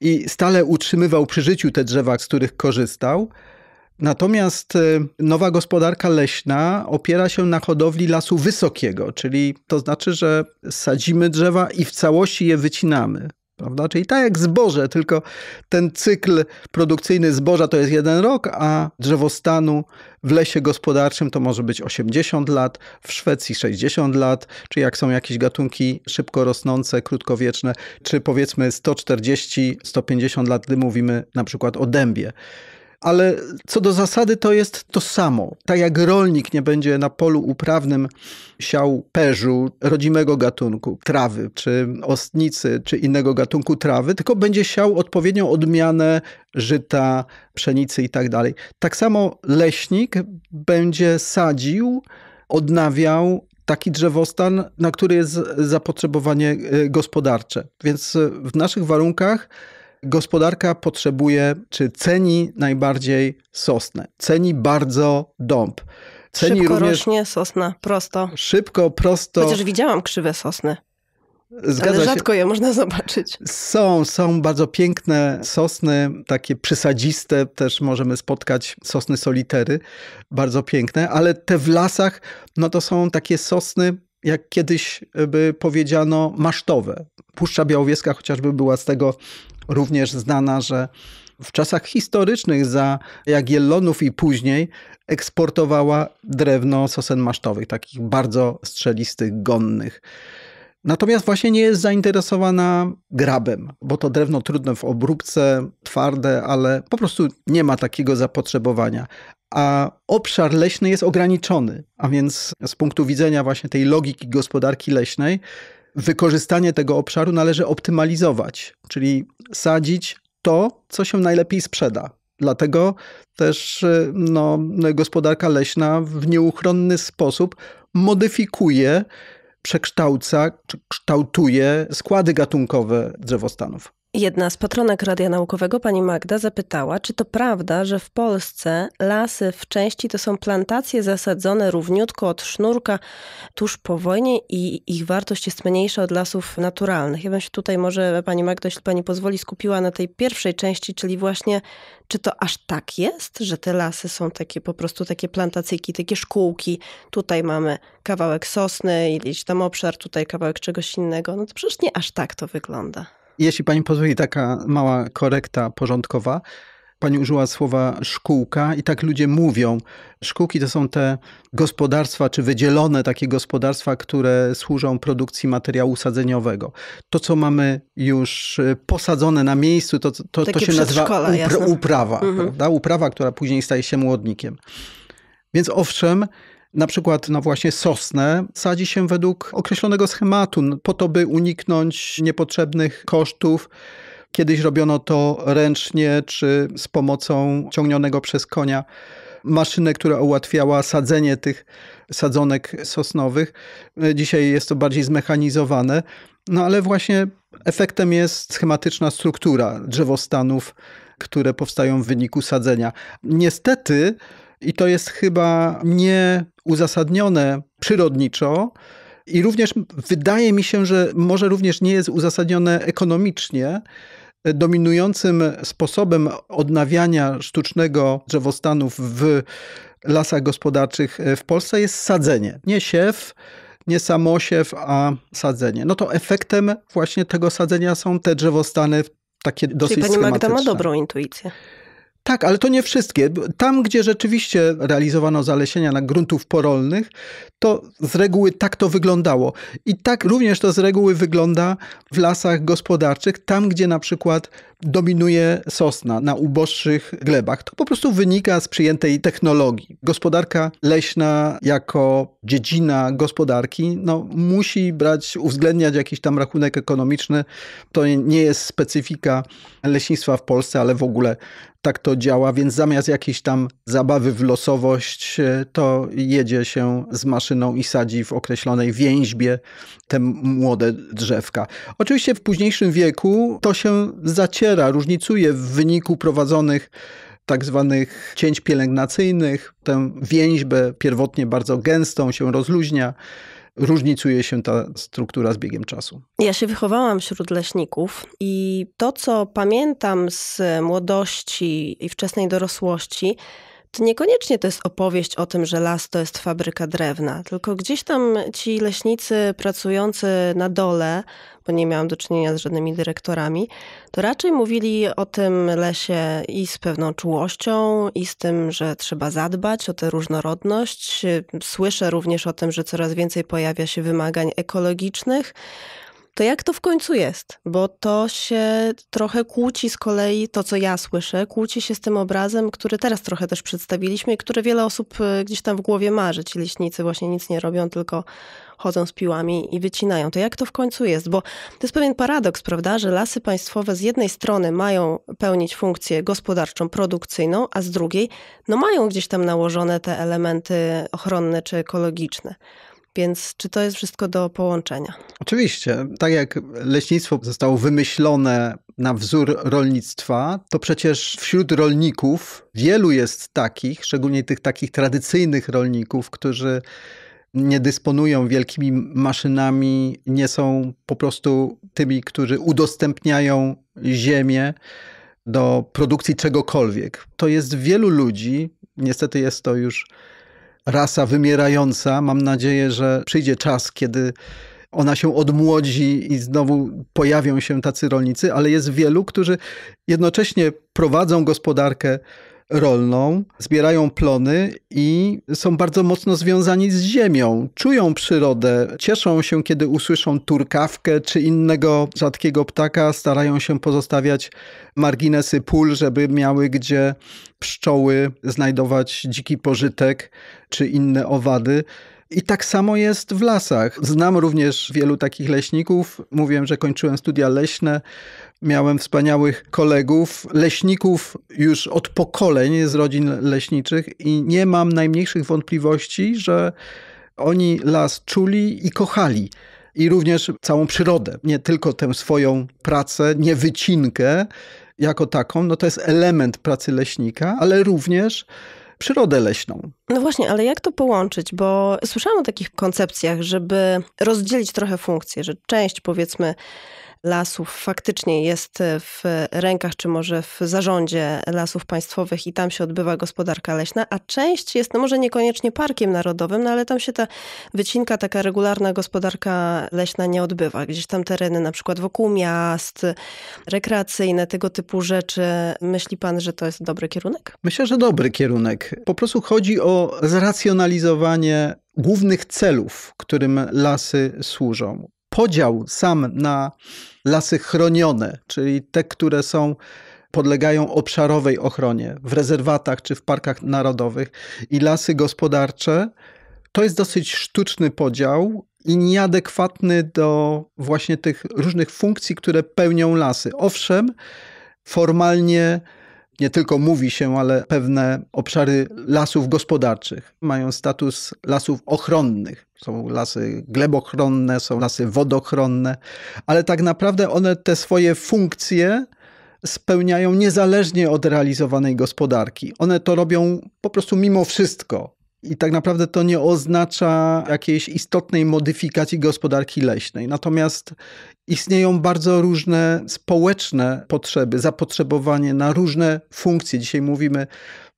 i stale utrzymywał przy życiu te drzewa, z których korzystał. Natomiast y, nowa gospodarka leśna opiera się na hodowli lasu wysokiego, czyli to znaczy, że sadzimy drzewa i w całości je wycinamy. Prawda? Czyli tak jak zboże, tylko ten cykl produkcyjny zboża to jest jeden rok, a drzewostanu w lesie gospodarczym to może być 80 lat, w Szwecji 60 lat, czy jak są jakieś gatunki szybko rosnące, krótkowieczne, czy powiedzmy 140-150 lat, gdy mówimy na przykład o dębie ale co do zasady to jest to samo. Tak jak rolnik nie będzie na polu uprawnym siał perzu, rodzimego gatunku trawy, czy ostnicy, czy innego gatunku trawy, tylko będzie siał odpowiednią odmianę żyta, pszenicy i tak dalej. Tak samo leśnik będzie sadził, odnawiał taki drzewostan, na który jest zapotrzebowanie y, gospodarcze. Więc w naszych warunkach gospodarka potrzebuje, czy ceni najbardziej sosnę. Ceni bardzo dąb. Ceni Szybko również... rośnie sosna, prosto. Szybko, prosto. Chociaż widziałam krzywe sosny. Zgadza Ale rzadko się. je można *laughs* zobaczyć. Są, są bardzo piękne sosny, takie przysadziste, też możemy spotkać sosny solitery, bardzo piękne, ale te w lasach, no to są takie sosny, jak kiedyś by powiedziano, masztowe. Puszcza Białowieska chociażby była z tego również znana, że w czasach historycznych za Jagiellonów i później eksportowała drewno sosen masztowych, takich bardzo strzelistych, gonnych. Natomiast właśnie nie jest zainteresowana grabem, bo to drewno trudne w obróbce, twarde, ale po prostu nie ma takiego zapotrzebowania. A obszar leśny jest ograniczony, a więc z punktu widzenia właśnie tej logiki gospodarki leśnej, wykorzystanie tego obszaru należy optymalizować, czyli sadzić to, co się najlepiej sprzeda. Dlatego też y, no, no, gospodarka leśna w nieuchronny sposób modyfikuje, przekształca czy kształtuje składy gatunkowe drzewostanów. Jedna z patronek Radia Naukowego, pani Magda, zapytała, czy to prawda, że w Polsce lasy w części to są plantacje zasadzone równiutko od sznurka tuż po wojnie i ich wartość jest mniejsza od lasów naturalnych. Ja bym się tutaj może, pani Magda, jeśli pani pozwoli, skupiła na tej pierwszej części, czyli właśnie, czy to aż tak jest, że te lasy są takie po prostu takie plantacyjki, takie szkółki. Tutaj mamy kawałek sosny, gdzieś tam obszar, tutaj kawałek czegoś innego. No to przecież nie aż tak to wygląda. Jeśli pani pozwoli, taka mała korekta porządkowa. Pani użyła słowa szkółka i tak ludzie mówią. Szkółki to są te gospodarstwa, czy wydzielone takie gospodarstwa, które służą produkcji materiału sadzeniowego. To, co mamy już y, posadzone na miejscu, to, to, to się nazywa upra- uprawa. Mhm. Uprawa, która później staje się młodnikiem. Więc owszem, na przykład na właśnie sosnę sadzi się według określonego schematu, po to, by uniknąć niepotrzebnych kosztów. Kiedyś robiono to ręcznie czy z pomocą ciągnionego przez konia maszynę, która ułatwiała sadzenie tych sadzonek sosnowych. Dzisiaj jest to bardziej zmechanizowane. No ale właśnie efektem jest schematyczna struktura drzewostanów, które powstają w wyniku sadzenia. Niestety i to jest chyba nieuzasadnione przyrodniczo. I również wydaje mi się, że może również nie jest uzasadnione ekonomicznie. Dominującym sposobem odnawiania sztucznego drzewostanów w lasach gospodarczych e, w Polsce jest sadzenie. Nie siew, nie samosiew, a sadzenie. No to efektem właśnie tego sadzenia są te drzewostany takie dosyć Czyli pani schematyczne. Magda ma dobrą intuicję. Tak, ale to nie wszystkie. Tam, gdzie rzeczywiście realizowano zalesienia na gruntów porolnych, to z reguły tak to wyglądało. I tak również to z reguły wygląda w lasach gospodarczych, tam, gdzie na przykład dominuje sosna na uboższych glebach. To po prostu wynika z przyjętej technologii. Gospodarka leśna jako dziedzina gospodarki no, musi brać, uwzględniać jakiś tam rachunek ekonomiczny. To nie jest specyfika leśnictwa w Polsce, ale w ogóle tak to działa, więc zamiast jakiejś tam zabawy w losowość, e, to jedzie się z maszyną i sadzi w określonej więźbie te młode drzewka. Oczywiście w późniejszym wieku to się zaciera, różnicuje w wyniku prowadzonych tak zwanych cięć pielęgnacyjnych. Tę więźbę pierwotnie bardzo gęstą się rozluźnia różnicuje się ta struktura z biegiem czasu? Ja się wychowałam wśród leśników i to, co pamiętam z młodości i wczesnej dorosłości, to niekoniecznie to jest opowieść o tym, że las to jest fabryka drewna, tylko gdzieś tam ci leśnicy pracujący na dole, bo nie miałam do czynienia z żadnymi dyrektorami, to raczej mówili o tym lesie i z pewną czułością, i z tym, że trzeba zadbać o tę różnorodność. Słyszę również o tym, że coraz więcej pojawia się wymagań ekologicznych to jak to w końcu jest? Bo to się trochę kłóci z kolei, to co ja słyszę, kłóci się z tym obrazem, który teraz trochę też przedstawiliśmy i który wiele osób y, gdzieś tam w głowie marzy. Ci liśnicy właśnie nic nie robią, tylko chodzą z piłami i wycinają. To jak to w końcu jest? Bo to jest pewien paradoks, prawda, że lasy państwowe z jednej strony mają pełnić funkcję gospodarczą, produkcyjną, a z drugiej no mają gdzieś tam nałożone te elementy ochronne czy ekologiczne. Więc czy to jest wszystko do połączenia? Oczywiście. Tak jak leśnictwo zostało wymyślone na wzór rolnictwa, to przecież wśród rolników wielu jest takich, szczególnie tych takich tradycyjnych rolników, którzy nie dysponują wielkimi maszynami, nie są po prostu tymi, którzy udostępniają ziemię do produkcji czegokolwiek. To jest wielu ludzi, niestety jest to już rasa wymierająca. Mam nadzieję, że przyjdzie czas, kiedy ona się odmłodzi i znowu pojawią się tacy rolnicy, ale jest wielu, którzy jednocześnie prowadzą gospodarkę rolną, zbierają plony i są bardzo mocno związani z ziemią. Czują przyrodę, cieszą się, kiedy usłyszą turkawkę czy innego rzadkiego ptaka, starają się pozostawiać marginesy pól, żeby miały gdzie pszczoły znajdować dziki pożytek czy inne owady. I tak samo jest w lasach. Znam również wielu takich leśników. Mówiłem, że kończyłem studia leśne. Miałem wspaniałych kolegów, leśników już od pokoleń z rodzin leśniczych i nie mam najmniejszych wątpliwości, że oni las czuli i kochali. I również całą przyrodę, nie tylko tę swoją pracę, nie wycinkę jako taką, no to jest element pracy leśnika, ale również przyrodę leśną. No właśnie, ale jak to połączyć? Bo słyszałam o takich koncepcjach, żeby rozdzielić trochę funkcje, że część powiedzmy lasów faktycznie jest e, w rękach, czy może w zarządzie lasów państwowych i tam się odbywa gospodarka leśna, a część jest no może niekoniecznie parkiem narodowym, no ale tam się ta wycinka, taka regularna gospodarka leśna nie odbywa. Gdzieś tam tereny na przykład wokół miast, rekreacyjne, tego typu rzeczy. Myśli pan, że to jest dobry kierunek? Myślę, że dobry kierunek. Po prostu chodzi o zracjonalizowanie głównych celów, którym lasy służą podział sam na lasy chronione, czyli te, które są podlegają obszarowej ochronie w rezerwatach czy w parkach narodowych i lasy gospodarcze, to jest dosyć sztuczny podział i nieadekwatny do właśnie tych różnych funkcji, które pełnią lasy. Owszem, formalnie nie tylko mówi się, ale pewne obszary lasów gospodarczych mają status lasów ochronnych. Są lasy glebochronne, są lasy wodochronne, ale tak naprawdę one te swoje funkcje spełniają niezależnie od realizowanej gospodarki. One to robią po prostu mimo wszystko. I tak naprawdę to nie oznacza jakiejś istotnej modyfikacji gospodarki leśnej. Natomiast istnieją bardzo różne społeczne potrzeby, zapotrzebowanie na różne funkcje. Dzisiaj mówimy,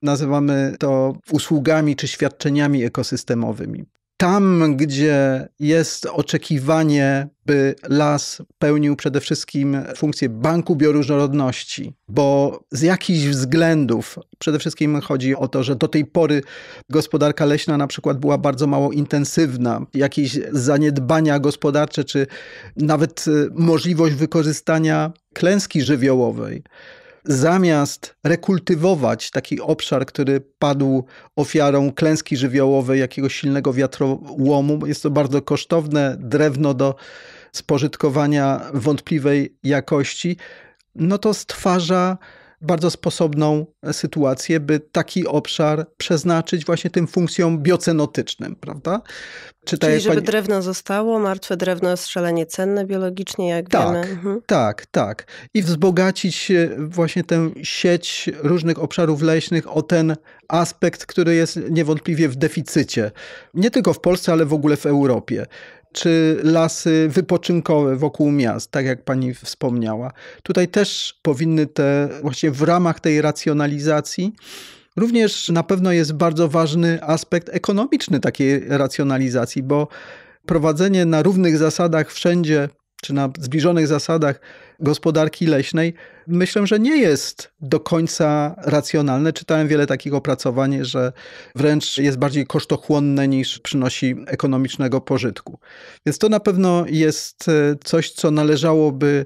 nazywamy to usługami czy świadczeniami ekosystemowymi tam, gdzie jest oczekiwanie, by las pełnił przede wszystkim funkcję banku bioróżnorodności, bo z jakichś względów, przede wszystkim chodzi o to, że do tej pory gospodarka leśna na przykład była bardzo mało intensywna, jakieś zaniedbania gospodarcze, czy nawet y, możliwość wykorzystania klęski żywiołowej zamiast rekultywować taki obszar, który padł ofiarą klęski żywiołowej jakiegoś silnego wiatrołomu, jest to bardzo kosztowne drewno do spożytkowania wątpliwej jakości, no to stwarza bardzo sposobną sytuację, by taki obszar przeznaczyć właśnie tym funkcjom biocenotycznym, prawda? Czy Czyli żeby pani... drewno zostało, martwe drewno jest szalenie cenne biologicznie, jak tak, wiemy. Mhm. Tak, tak. I wzbogacić e, właśnie tę sieć różnych obszarów leśnych o ten aspekt, który jest niewątpliwie w deficycie. Nie tylko w Polsce, ale w ogóle w Europie czy lasy wypoczynkowe wokół miast, tak jak pani wspomniała. Tutaj też powinny te, właśnie w ramach tej racjonalizacji, również na pewno jest bardzo ważny aspekt ekonomiczny takiej racjonalizacji, bo prowadzenie na równych zasadach wszędzie czy na zbliżonych zasadach gospodarki leśnej, myślę, że nie jest do końca racjonalne. Czytałem wiele takich opracowań, że wręcz jest bardziej kosztochłonne niż przynosi ekonomicznego pożytku. Więc to na pewno jest e, coś, co należałoby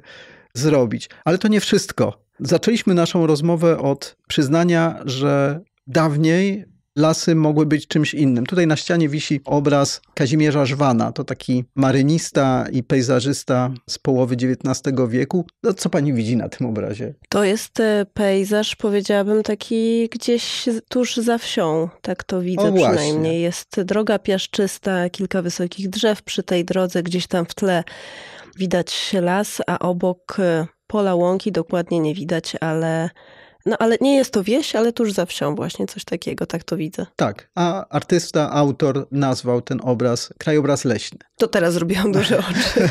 zrobić. Ale to nie wszystko. Zaczęliśmy naszą rozmowę od przyznania, że dawniej lasy mogły być czymś innym. Tutaj na ścianie wisi obraz Kazimierza Żwana. To taki marynista i pejzażysta z połowy XIX wieku. No, co pani widzi na tym obrazie? To jest e, pejzaż, powiedziałabym, taki gdzieś tuż za wsią. Tak to widzę przynajmniej. Jest droga piaszczysta, kilka wysokich drzew przy tej drodze, gdzieś tam w tle widać las, a obok e, pola łąki dokładnie nie widać, ale no ale nie jest to wieś, ale tuż za wsią właśnie coś takiego, tak to widzę. Tak, a artysta, autor nazwał ten obraz krajobraz leśny. To teraz zrobiłam duże *laughs* oczy.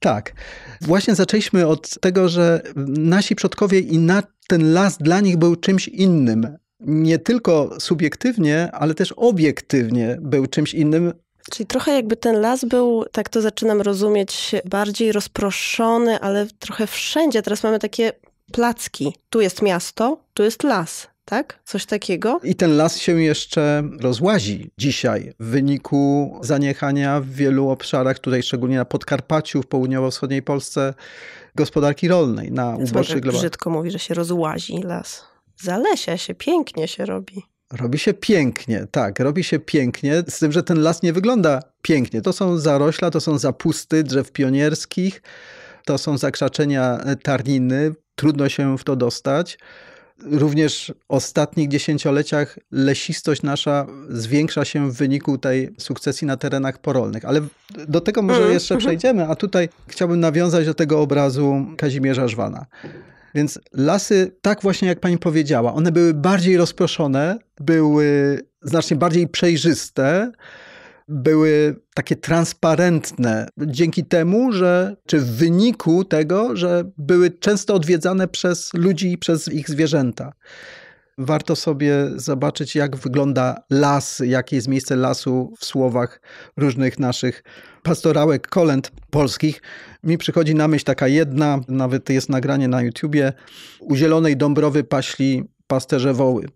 tak. Właśnie zaczęliśmy od tego, że nasi przodkowie i na ten las dla nich był czymś innym. Nie tylko subiektywnie, ale też obiektywnie był czymś innym, Czyli trochę jakby ten las był, tak to zaczynam rozumieć, bardziej rozproszony, ale trochę wszędzie. Teraz mamy takie placki. Tu jest miasto, tu jest las, tak? Coś takiego. I ten las się jeszcze rozłazi dzisiaj w wyniku zaniechania w wielu obszarach, tutaj szczególnie na Podkarpaciu, w południowo-wschodniej Polsce, gospodarki rolnej na ubocznych globach. Brzydko mówi, że się rozłazi las. Zalesia się, pięknie się robi. Robi się pięknie, tak, robi się pięknie, z tym, że ten las nie wygląda pięknie. To są zarośla, to są zapusty drzew pionierskich, to są zakrzaczenia tarniny, trudno się w to dostać. Również w ostatnich dziesięcioleciach lesistość nasza zwiększa się w wyniku tej sukcesji na terenach porolnych. Ale do tego może mhm. jeszcze mhm. przejdziemy, a tutaj chciałbym nawiązać do tego obrazu Kazimierza Żwana. Więc lasy, tak właśnie jak pani powiedziała, one były bardziej rozproszone, były znacznie bardziej przejrzyste, były takie transparentne dzięki temu, że czy w wyniku tego, że były często odwiedzane przez ludzi i przez ich zwierzęta. Warto sobie zobaczyć, jak wygląda las, jakie jest miejsce lasu w słowach różnych naszych pastorałek, kolęd polskich. Mi przychodzi na myśl taka jedna, nawet jest nagranie na YouTubie, u Zielonej Dąbrowy paśli pasterze woły.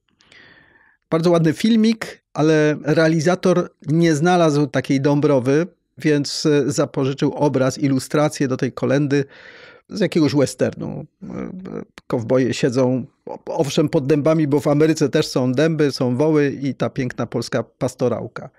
Bardzo ładny filmik, ale realizator nie znalazł takiej Dąbrowy, więc e, zapożyczył obraz, ilustrację do tej kolendy z jakiegoś westernu. E, e, kowboje siedzą, owszem, pod dębami, bo w Ameryce też są dęby, są woły i ta piękna polska pastorałka.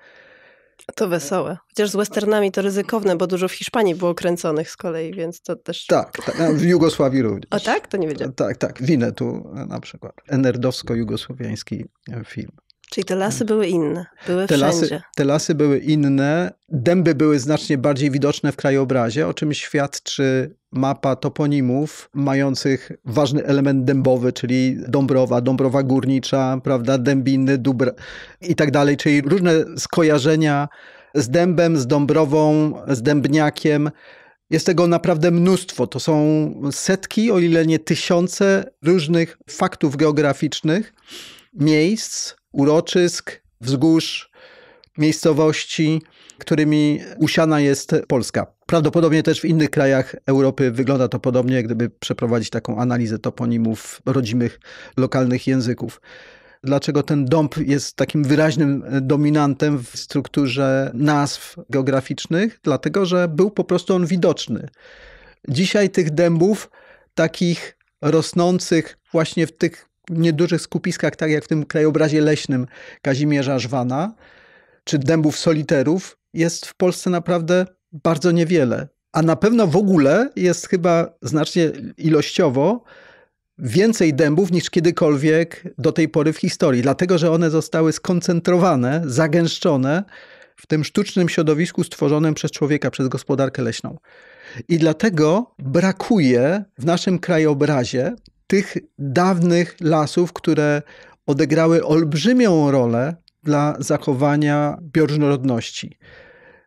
To wesołe. Chociaż z westernami to ryzykowne, bo dużo w Hiszpanii było kręconych z kolei, więc to też... Tak, tak w Jugosławii również. O tak? To nie wiedziałem. Tak, tak. Winę tu na przykład. Enerdowsko-jugosłowiański film. Czyli te lasy były inne, były te wszędzie. Lasy, te lasy były inne, dęby były znacznie bardziej widoczne w krajobrazie, o czym świadczy mapa toponimów mających ważny element dębowy, czyli Dąbrowa, Dąbrowa Górnicza, prawda, Dębiny, Dóbr i tak dalej, czyli różne skojarzenia z dębem, z Dąbrową, z dębniakiem. Jest tego naprawdę mnóstwo. To są setki, o ile nie tysiące różnych faktów geograficznych, miejsc, uroczysk, wzgórz, miejscowości, którymi usiana jest Polska. Prawdopodobnie też w innych krajach Europy wygląda to podobnie, gdyby przeprowadzić taką analizę toponimów rodzimych, lokalnych języków. Dlaczego ten dąb jest takim wyraźnym dominantem w strukturze nazw geograficznych? Dlatego, że był po prostu on widoczny. Dzisiaj tych dębów, takich rosnących właśnie w tych niedużych skupiskach, tak jak w tym krajobrazie leśnym Kazimierza Żwana czy dębów soliterów, jest w Polsce naprawdę bardzo niewiele. A na pewno w ogóle jest chyba znacznie ilościowo więcej dębów niż kiedykolwiek do tej pory w historii, dlatego że one zostały skoncentrowane, zagęszczone w tym sztucznym środowisku stworzonym przez człowieka, przez gospodarkę leśną. I dlatego brakuje w naszym krajobrazie tych dawnych lasów, które odegrały olbrzymią rolę dla zachowania bioróżnorodności.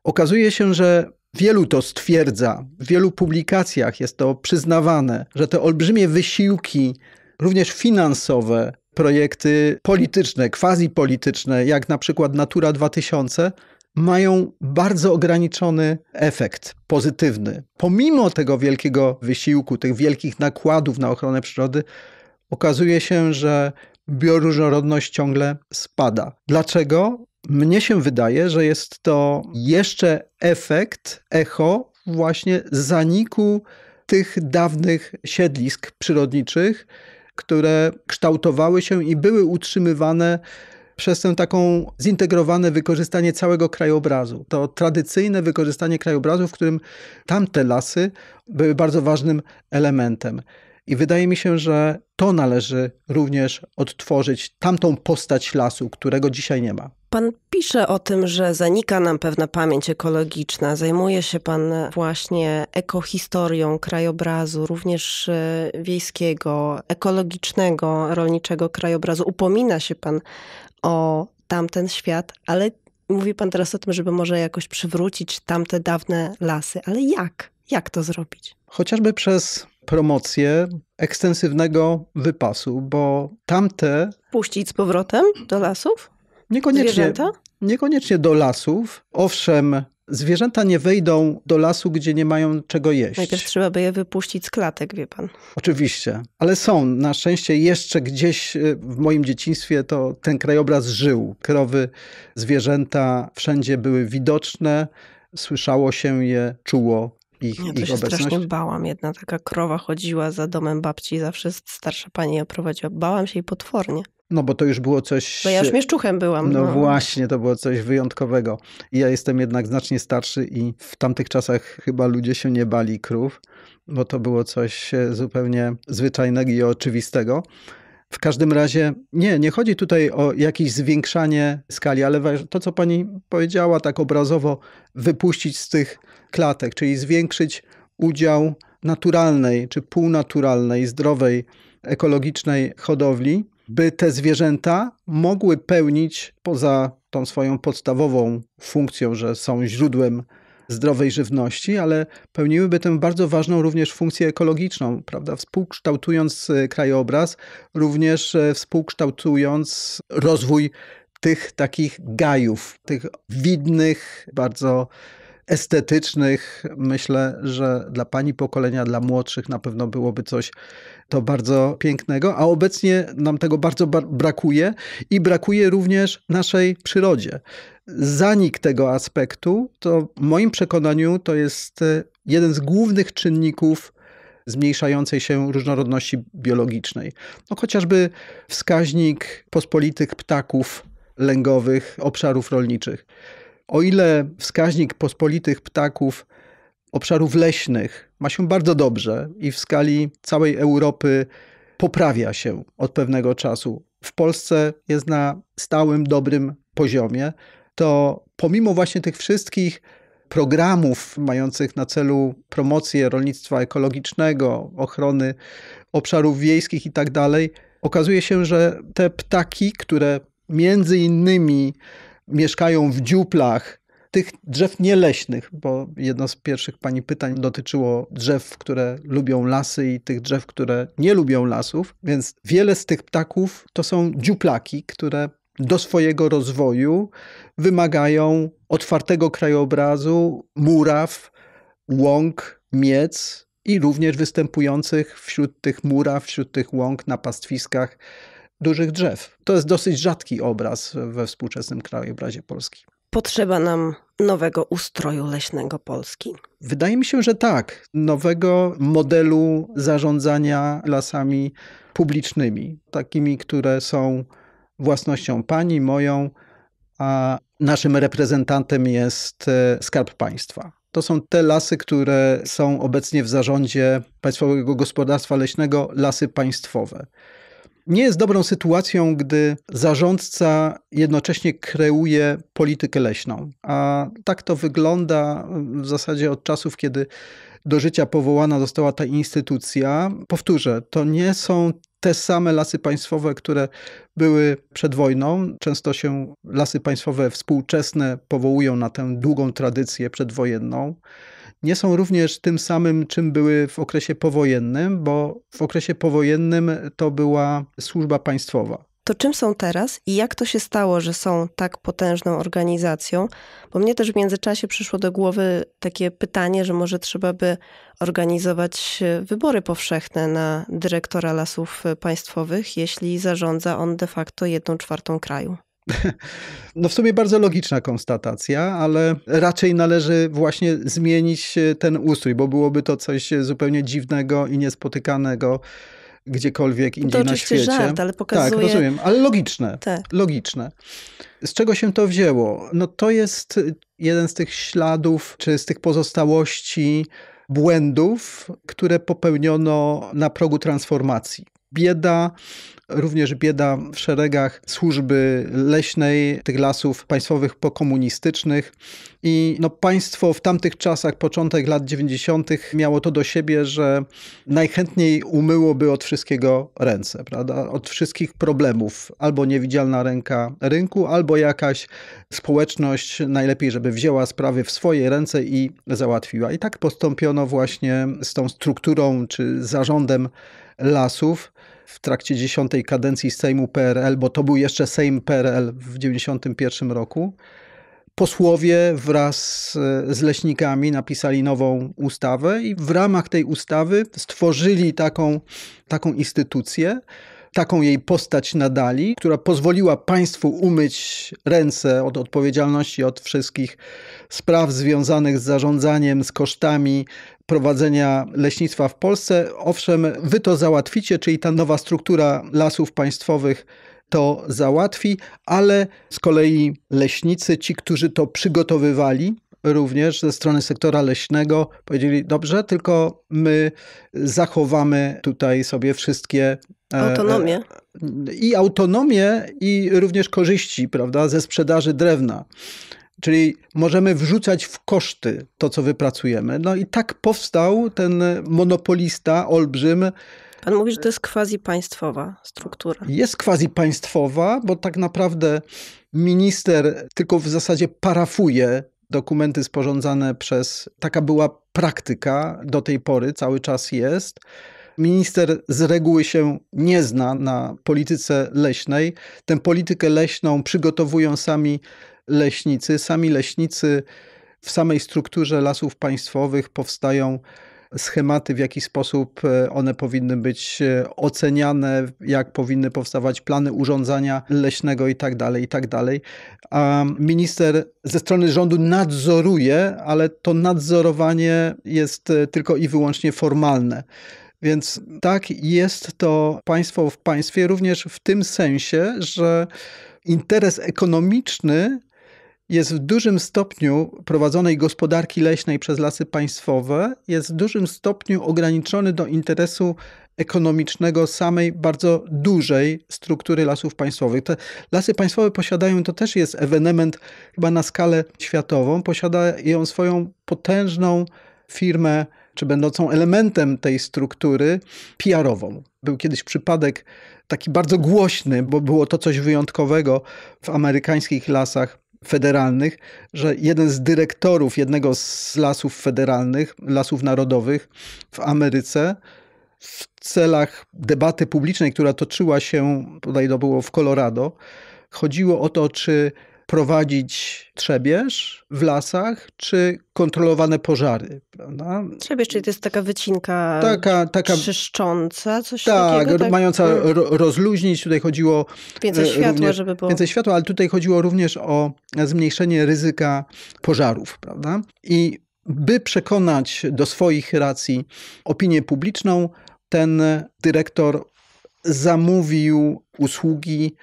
Okazuje się, że wielu to stwierdza, w wielu publikacjach jest to przyznawane, że te olbrzymie wysiłki, również finansowe, projekty polityczne, quasi polityczne, jak na przykład Natura 2000, mają bardzo ograniczony efekt pozytywny. Pomimo tego wielkiego wysiłku, tych wielkich nakładów na ochronę przyrody, okazuje się, że bioróżnorodność ciągle spada. Dlaczego? Mnie się wydaje, że jest to jeszcze efekt, echo właśnie zaniku tych dawnych siedlisk przyrodniczych, które kształtowały się i były utrzymywane przez tę taką zintegrowane wykorzystanie całego krajobrazu. To tradycyjne wykorzystanie krajobrazu, w którym tamte lasy były bardzo ważnym elementem. I wydaje mi się, że to należy również odtworzyć, tamtą postać lasu, którego dzisiaj nie ma. Pan pisze o tym, że zanika nam pewna pamięć ekologiczna. Zajmuje się pan właśnie ekohistorią krajobrazu, również e, wiejskiego, ekologicznego, rolniczego krajobrazu. Upomina się pan o tamten świat, ale mówi pan teraz o tym, żeby może jakoś przywrócić tamte dawne lasy. Ale jak? Jak to zrobić? Chociażby przez promocję ekstensywnego wypasu, bo tamte. Puścić z powrotem do lasów? Niekoniecznie. Zwierzęta? Niekoniecznie do lasów. Owszem, Zwierzęta nie wejdą do lasu, gdzie nie mają czego jeść. Najpierw trzeba by je wypuścić z klatek, wie pan. Oczywiście, ale są na szczęście jeszcze gdzieś y, w moim dzieciństwie to ten krajobraz żył. Krowy, zwierzęta wszędzie były widoczne, słyszało się je, czuło ich, ja to się obecność. strasznie bałam. Jedna taka krowa chodziła za domem babci, zawsze starsza pani ją prowadziła. Bałam się jej potwornie. No bo to już było coś... Bo ja już mieszczuchem byłam. No, no, właśnie, to było coś wyjątkowego. Ja jestem jednak znacznie starszy i w tamtych czasach chyba ludzie się nie bali krów, bo to było coś e, zupełnie zwyczajnego i oczywistego. W każdym razie, nie, nie chodzi tutaj o jakieś zwiększanie skali, ale to, co pani powiedziała tak obrazowo, wypuścić z tych klatek, czyli zwiększyć udział naturalnej czy półnaturalnej, zdrowej, ekologicznej hodowli, by te zwierzęta mogły pełnić poza tą swoją podstawową funkcją, że są źródłem zdrowej żywności, ale pełniłyby tę bardzo ważną również funkcję ekologiczną, prawda? Współkształtując e, krajobraz, również e, współkształtując rozwój tych takich gajów, tych widnych, bardzo estetycznych. Myślę, że dla pani pokolenia, dla młodszych na pewno byłoby coś to bardzo pięknego, a obecnie nam tego bardzo brakuje i brakuje również naszej przyrodzie. Zanik tego aspektu, to w moim przekonaniu to jest e, jeden z głównych czynników zmniejszającej się różnorodności biologicznej. No chociażby wskaźnik pospolitych ptaków lęgowych obszarów rolniczych. O ile wskaźnik pospolitych ptaków obszarów leśnych ma się bardzo dobrze i w skali całej Europy poprawia się od pewnego czasu, w Polsce jest na stałym, dobrym poziomie, to pomimo właśnie tych wszystkich programów mających na celu promocję rolnictwa ekologicznego, ochrony obszarów wiejskich i tak dalej, okazuje się, że te ptaki, które między innymi mieszkają w dziuplach tych drzew nieleśnych, bo jedno z pierwszych pani pytań dotyczyło drzew, które lubią lasy i tych drzew, które nie lubią lasów. Więc wiele z tych ptaków to są dziuplaki, które do swojego rozwoju wymagają otwartego krajobrazu, muraw, łąk, miec i również występujących wśród tych muraw, wśród tych łąk na pastwiskach dużych drzew. To jest dosyć rzadki obraz we współczesnym krajobrazie Polski. Potrzeba nam nowego ustroju leśnego Polski? Wydaje mi się, że tak. Nowego modelu zarządzania lasami publicznymi, takimi, które są własnością pani, moją, a naszym reprezentantem jest e, Skarb Państwa. To są te lasy, które są obecnie w zarządzie Państwowego Gospodarstwa Leśnego, lasy państwowe nie jest dobrą sytuacją, gdy zarządca jednocześnie kreuje politykę leśną. A tak to wygląda w zasadzie od czasów, kiedy do życia powołana została ta instytucja. Powtórzę, to nie są te same lasy państwowe, które były przed wojną. Często się lasy państwowe współczesne powołują na tę długą tradycję przedwojenną nie są również tym samym, czym były w okresie powojennym, bo w okresie powojennym to była służba państwowa. To czym są teraz i jak to się stało, że są tak potężną organizacją? Bo mnie też w międzyczasie przyszło do głowy takie pytanie, że może trzeba by organizować wybory powszechne na dyrektora lasów państwowych, jeśli zarządza on de facto jedną czwartą kraju. *laughs* No w sumie bardzo logiczna konstatacja, ale raczej należy właśnie zmienić e, ten ustrój, bo byłoby to coś zupełnie dziwnego i niespotykanego gdziekolwiek indziej to na świecie. Żart, ale tak, pokazuje... Tak, rozumiem, ale logiczne. Te. Tak. Logiczne. Z czego się to wzięło? No to jest jeden z tych śladów, czy z tych pozostałości błędów, które popełniono na progu transformacji bieda, również bieda w szeregach służby leśnej, tych lasów państwowych pokomunistycznych. I no, państwo w tamtych czasach, początek lat 90., miało to do siebie, że najchętniej umyłoby od wszystkiego ręce, prawda? Od wszystkich problemów. Albo niewidzialna ręka rynku, albo jakaś społeczność, najlepiej, żeby wzięła sprawy w swoje ręce i załatwiła. I tak postąpiono właśnie z tą strukturą czy zarządem Lasów w trakcie dziesiątej kadencji Sejmu PRL, bo to był jeszcze Sejm PRL w 91 roku. Posłowie wraz z leśnikami napisali nową ustawę i w ramach tej ustawy stworzyli taką, taką instytucję, taką jej postać nadali, która pozwoliła państwu umyć ręce od odpowiedzialności od wszystkich spraw związanych z zarządzaniem, z kosztami prowadzenia leśnictwa w Polsce. Owszem, wy to załatwicie, czyli ta nowa struktura lasów państwowych to załatwi, ale z kolei leśnicy, ci, którzy to przygotowywali, również ze strony sektora leśnego powiedzieli: Dobrze, tylko my zachowamy tutaj sobie wszystkie. E, autonomię. E, I autonomię, i również korzyści, prawda, ze sprzedaży drewna. Czyli możemy wrzucać w koszty to, co wypracujemy. No i tak powstał ten monopolista olbrzym. Pan mówi, że to jest quasi państwowa struktura. Jest quasi państwowa, bo tak naprawdę minister tylko w zasadzie parafuje dokumenty sporządzane przez. Taka była praktyka do tej pory, cały czas jest. Minister z reguły się nie zna na polityce leśnej. Tę politykę leśną przygotowują sami leśnicy. Sami leśnicy w samej strukturze lasów państwowych powstają schematy, w jaki sposób e, one powinny być e, oceniane, jak powinny powstawać plany urządzania leśnego i i tak dalej tak dalej, A minister ze strony rządu nadzoruje, ale to nadzorowanie jest e, tylko i wyłącznie formalne. Więc tak jest to państwo w państwie również w tym sensie, że interes ekonomiczny jest w dużym stopniu prowadzonej gospodarki leśnej przez lasy państwowe, jest w dużym stopniu ograniczony do interesu ekonomicznego samej bardzo dużej struktury lasów państwowych. Te lasy państwowe posiadają, to też jest ewenement chyba na skalę światową, posiadają swoją potężną firmę, czy będącą elementem tej struktury PR-ową. Był kiedyś przypadek taki bardzo głośny, bo było to coś wyjątkowego w amerykańskich lasach federalnych, że jeden z dyrektorów jednego z lasów federalnych, lasów narodowych w Ameryce, w celach debaty publicznej, która toczyła się, tutaj to było w Colorado, chodziło o to, czy prowadzić trzebież w lasach, czy kontrolowane pożary, prawda? Trzebież, czyli to jest taka wycinka taka, taka, czyszcząca, coś tak, takiego? Tak, mająca mm. rozluźnić. Tutaj chodziło... Więcej e, światła, również, żeby było. Więcej światła, ale tutaj chodziło również o zmniejszenie ryzyka pożarów, prawda? I by przekonać do swoich racji opinię publiczną, ten dyrektor zamówił usługi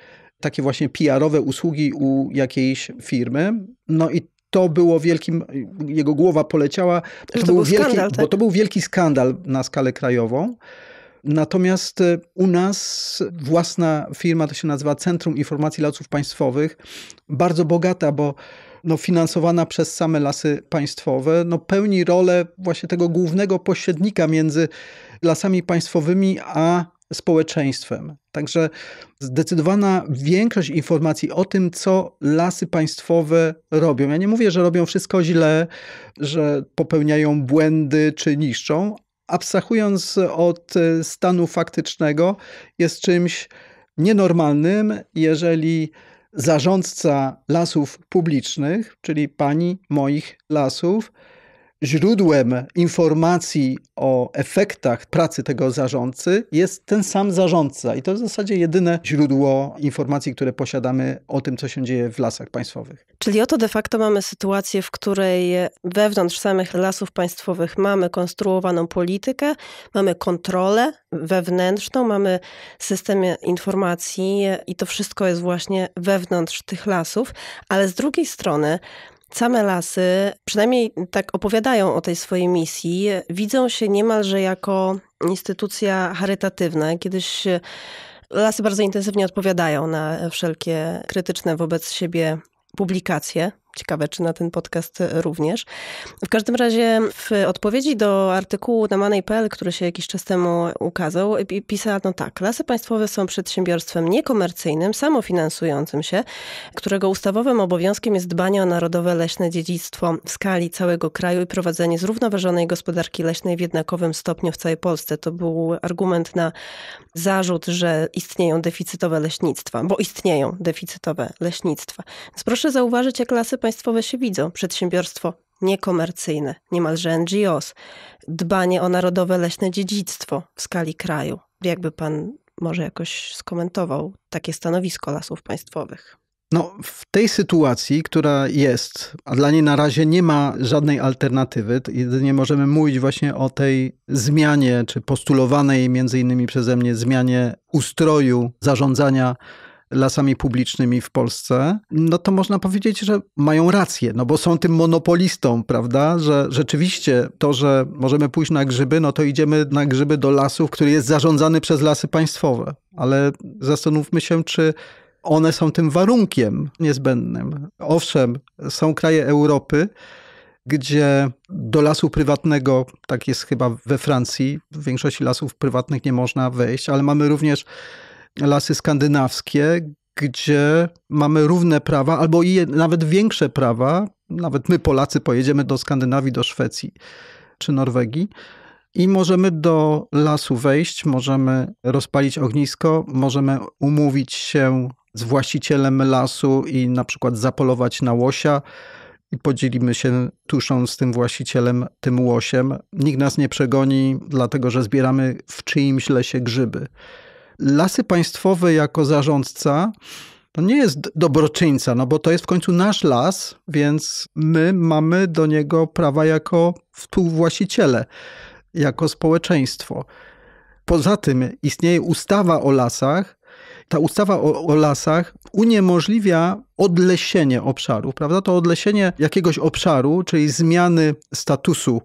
takie właśnie PR-owe usługi u jakiejś firmy. No i to było wielkim, jego głowa poleciała, to, to był, był wielki, skandal, tak? bo to był wielki skandal na skalę krajową. Natomiast e, u nas własna firma, to się nazywa Centrum Informacji Lasów Państwowych, bardzo bogata, bo no, finansowana przez same lasy państwowe, no, pełni rolę właśnie tego głównego pośrednika między lasami państwowymi a społeczeństwem. Także zdecydowana większość informacji o tym, co lasy państwowe robią. Ja nie mówię, że robią wszystko źle, że popełniają błędy czy niszczą. Abstrahując od e, stanu faktycznego, jest czymś nienormalnym, jeżeli zarządca lasów publicznych, czyli pani moich lasów, źródłem informacji o efektach pracy tego zarządcy jest ten sam zarządca. I to w zasadzie jedyne źródło informacji, które posiadamy o tym, co się dzieje w lasach państwowych. Czyli oto de facto mamy sytuację, w której wewnątrz samych lasów państwowych mamy konstruowaną politykę, mamy kontrolę wewnętrzną, mamy system informacji i to wszystko jest właśnie wewnątrz tych lasów, ale z drugiej strony Same lasy, przynajmniej tak opowiadają o tej swojej misji, widzą się niemalże jako instytucja charytatywna. Kiedyś e, lasy bardzo intensywnie odpowiadają na wszelkie krytyczne wobec siebie publikacje. Ciekawe, czy na ten podcast również. W każdym razie w odpowiedzi do artykułu na Money.pl, który się jakiś czas temu ukazał, pisano tak. Lasy państwowe są przedsiębiorstwem niekomercyjnym, samofinansującym się, którego ustawowym obowiązkiem jest dbanie o narodowe leśne dziedzictwo w skali całego kraju i prowadzenie zrównoważonej gospodarki leśnej w jednakowym stopniu w całej Polsce. To był argument na zarzut, że istnieją deficytowe leśnictwa, bo istnieją deficytowe leśnictwa. Więc proszę zauważyć, jak lasy państwowe się widzą. Przedsiębiorstwo niekomercyjne, niemalże NGOs, dbanie o narodowe leśne dziedzictwo w skali kraju. Jakby pan może jakoś skomentował takie stanowisko lasów państwowych? No, w tej sytuacji, która jest, a dla niej na razie nie ma żadnej alternatywy, jedynie możemy mówić właśnie o tej zmianie, czy postulowanej między innymi przeze mnie zmianie ustroju zarządzania lasami publicznymi w Polsce, no to można powiedzieć, że mają rację, no bo są tym monopolistą, prawda? Że rzeczywiście to, że możemy pójść na grzyby, no to idziemy na grzyby do lasów, który jest zarządzany przez lasy państwowe. Ale zastanówmy się, czy one są tym warunkiem niezbędnym. Owszem, są kraje Europy, gdzie do lasu prywatnego, tak jest chyba we Francji, w większości lasów prywatnych nie można wejść, ale mamy również lasy skandynawskie, gdzie mamy równe prawa, albo i nawet większe prawa, nawet my Polacy pojedziemy do Skandynawii, do Szwecji czy Norwegii i możemy do lasu wejść, możemy rozpalić ognisko, możemy umówić się z właścicielem lasu i na przykład zapolować na łosia i podzielimy się tuszą z tym właścicielem, tym łosiem. Nikt nas nie przegoni, dlatego że zbieramy w czyimś lesie grzyby. Lasy Państwowe jako zarządca to nie jest dobroczyńca, no bo to jest w końcu nasz las, więc my mamy do niego prawa jako współwłaściciele, jako społeczeństwo. Poza tym istnieje ustawa o lasach. Ta ustawa o, o lasach uniemożliwia odlesienie obszaru, prawda? To odlesienie jakiegoś obszaru, czyli zmiany statusu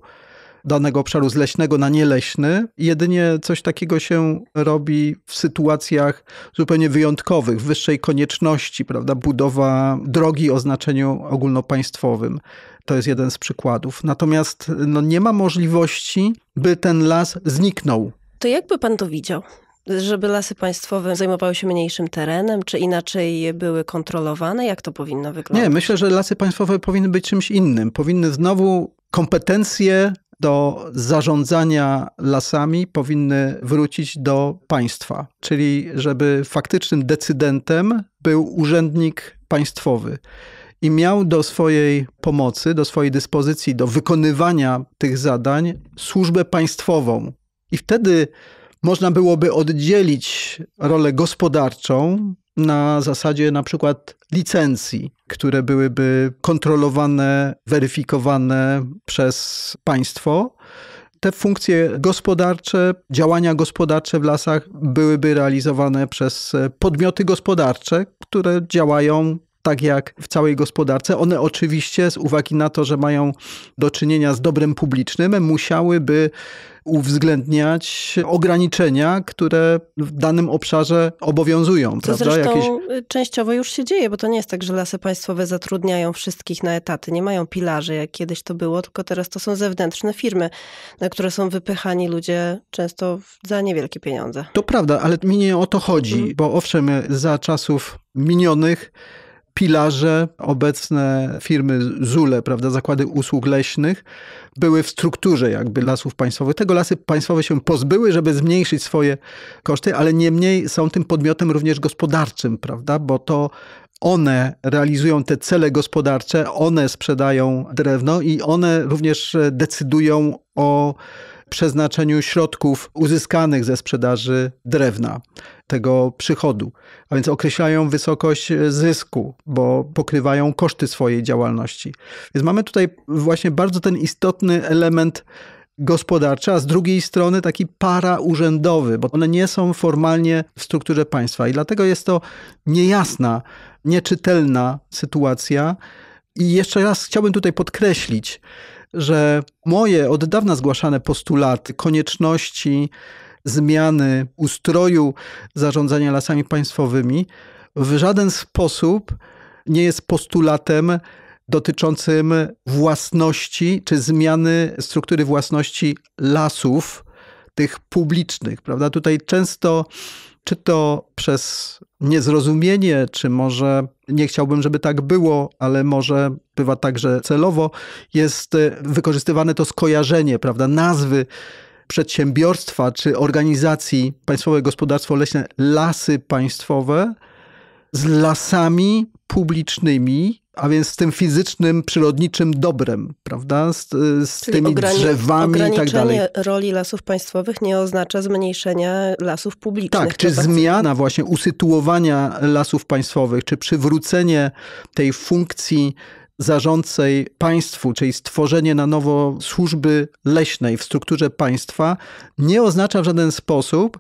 danego obszaru z leśnego na nieleśny. Jedynie coś takiego się robi w sytuacjach zupełnie wyjątkowych, wyższej konieczności, prawda? Budowa drogi o znaczeniu ogólnopaństwowym. To jest jeden z przykładów. Natomiast no, nie ma możliwości, by ten las zniknął. To jakby pan to widział? żeby lasy państwowe zajmowały się mniejszym terenem, czy inaczej były kontrolowane? Jak to powinno wyglądać? Nie, myślę, że lasy państwowe powinny być czymś innym. Powinny znowu kompetencje do zarządzania lasami powinny wrócić do państwa, czyli żeby faktycznym decydentem był urzędnik państwowy i miał do swojej pomocy, do swojej dyspozycji, do wykonywania tych zadań służbę państwową. I wtedy można byłoby oddzielić rolę gospodarczą na zasadzie na przykład licencji, które byłyby kontrolowane, weryfikowane przez państwo. Te funkcje gospodarcze, działania gospodarcze w lasach byłyby realizowane przez podmioty gospodarcze, które działają tak jak w całej gospodarce, one oczywiście z uwagi na to, że mają do czynienia z dobrem publicznym, musiałyby uwzględniać ograniczenia, które w danym obszarze obowiązują. Co prawda? zresztą Jakieś... częściowo już się dzieje, bo to nie jest tak, że lasy państwowe zatrudniają wszystkich na etaty. Nie mają pilarzy, jak kiedyś to było, tylko teraz to są zewnętrzne firmy, na które są wypychani ludzie często za niewielkie pieniądze. To prawda, ale mi nie o to chodzi, mhm. bo owszem, za czasów minionych pilarze obecne firmy ZULE, prawda, zakłady usług leśnych, były w strukturze jakby lasów państwowych. Tego lasy państwowe się pozbyły, żeby zmniejszyć swoje koszty, ale niemniej są tym podmiotem również gospodarczym, prawda, bo to one realizują te cele gospodarcze, one sprzedają drewno i one również decydują o przeznaczeniu środków uzyskanych ze sprzedaży drewna, tego przychodu. A więc określają wysokość e, zysku, bo pokrywają koszty swojej działalności. Więc mamy tutaj właśnie bardzo ten istotny element gospodarczy, a z drugiej strony taki paraurzędowy, bo one nie są formalnie w strukturze państwa i dlatego jest to niejasna, nieczytelna sytuacja. I jeszcze raz chciałbym tutaj podkreślić, że moje od dawna zgłaszane postulaty konieczności zmiany ustroju zarządzania lasami państwowymi w żaden sposób nie jest postulatem dotyczącym własności czy zmiany struktury własności lasów, tych publicznych, prawda? Tutaj często, czy to przez niezrozumienie, czy może nie chciałbym, żeby tak było, ale może bywa także celowo, jest y, wykorzystywane to skojarzenie, prawda, nazwy przedsiębiorstwa czy organizacji Państwowe Gospodarstwo Leśne Lasy Państwowe z lasami publicznymi, a więc z tym fizycznym, przyrodniczym dobrem, prawda? Z, y, z tymi ograni- drzewami i tak dalej. roli lasów państwowych nie oznacza zmniejszenia lasów publicznych. Tak, czy zmiana właśnie usytuowania lasów państwowych, czy przywrócenie tej funkcji zarządcej państwu, czyli stworzenie na nowo służby leśnej w strukturze państwa, nie oznacza w żaden sposób,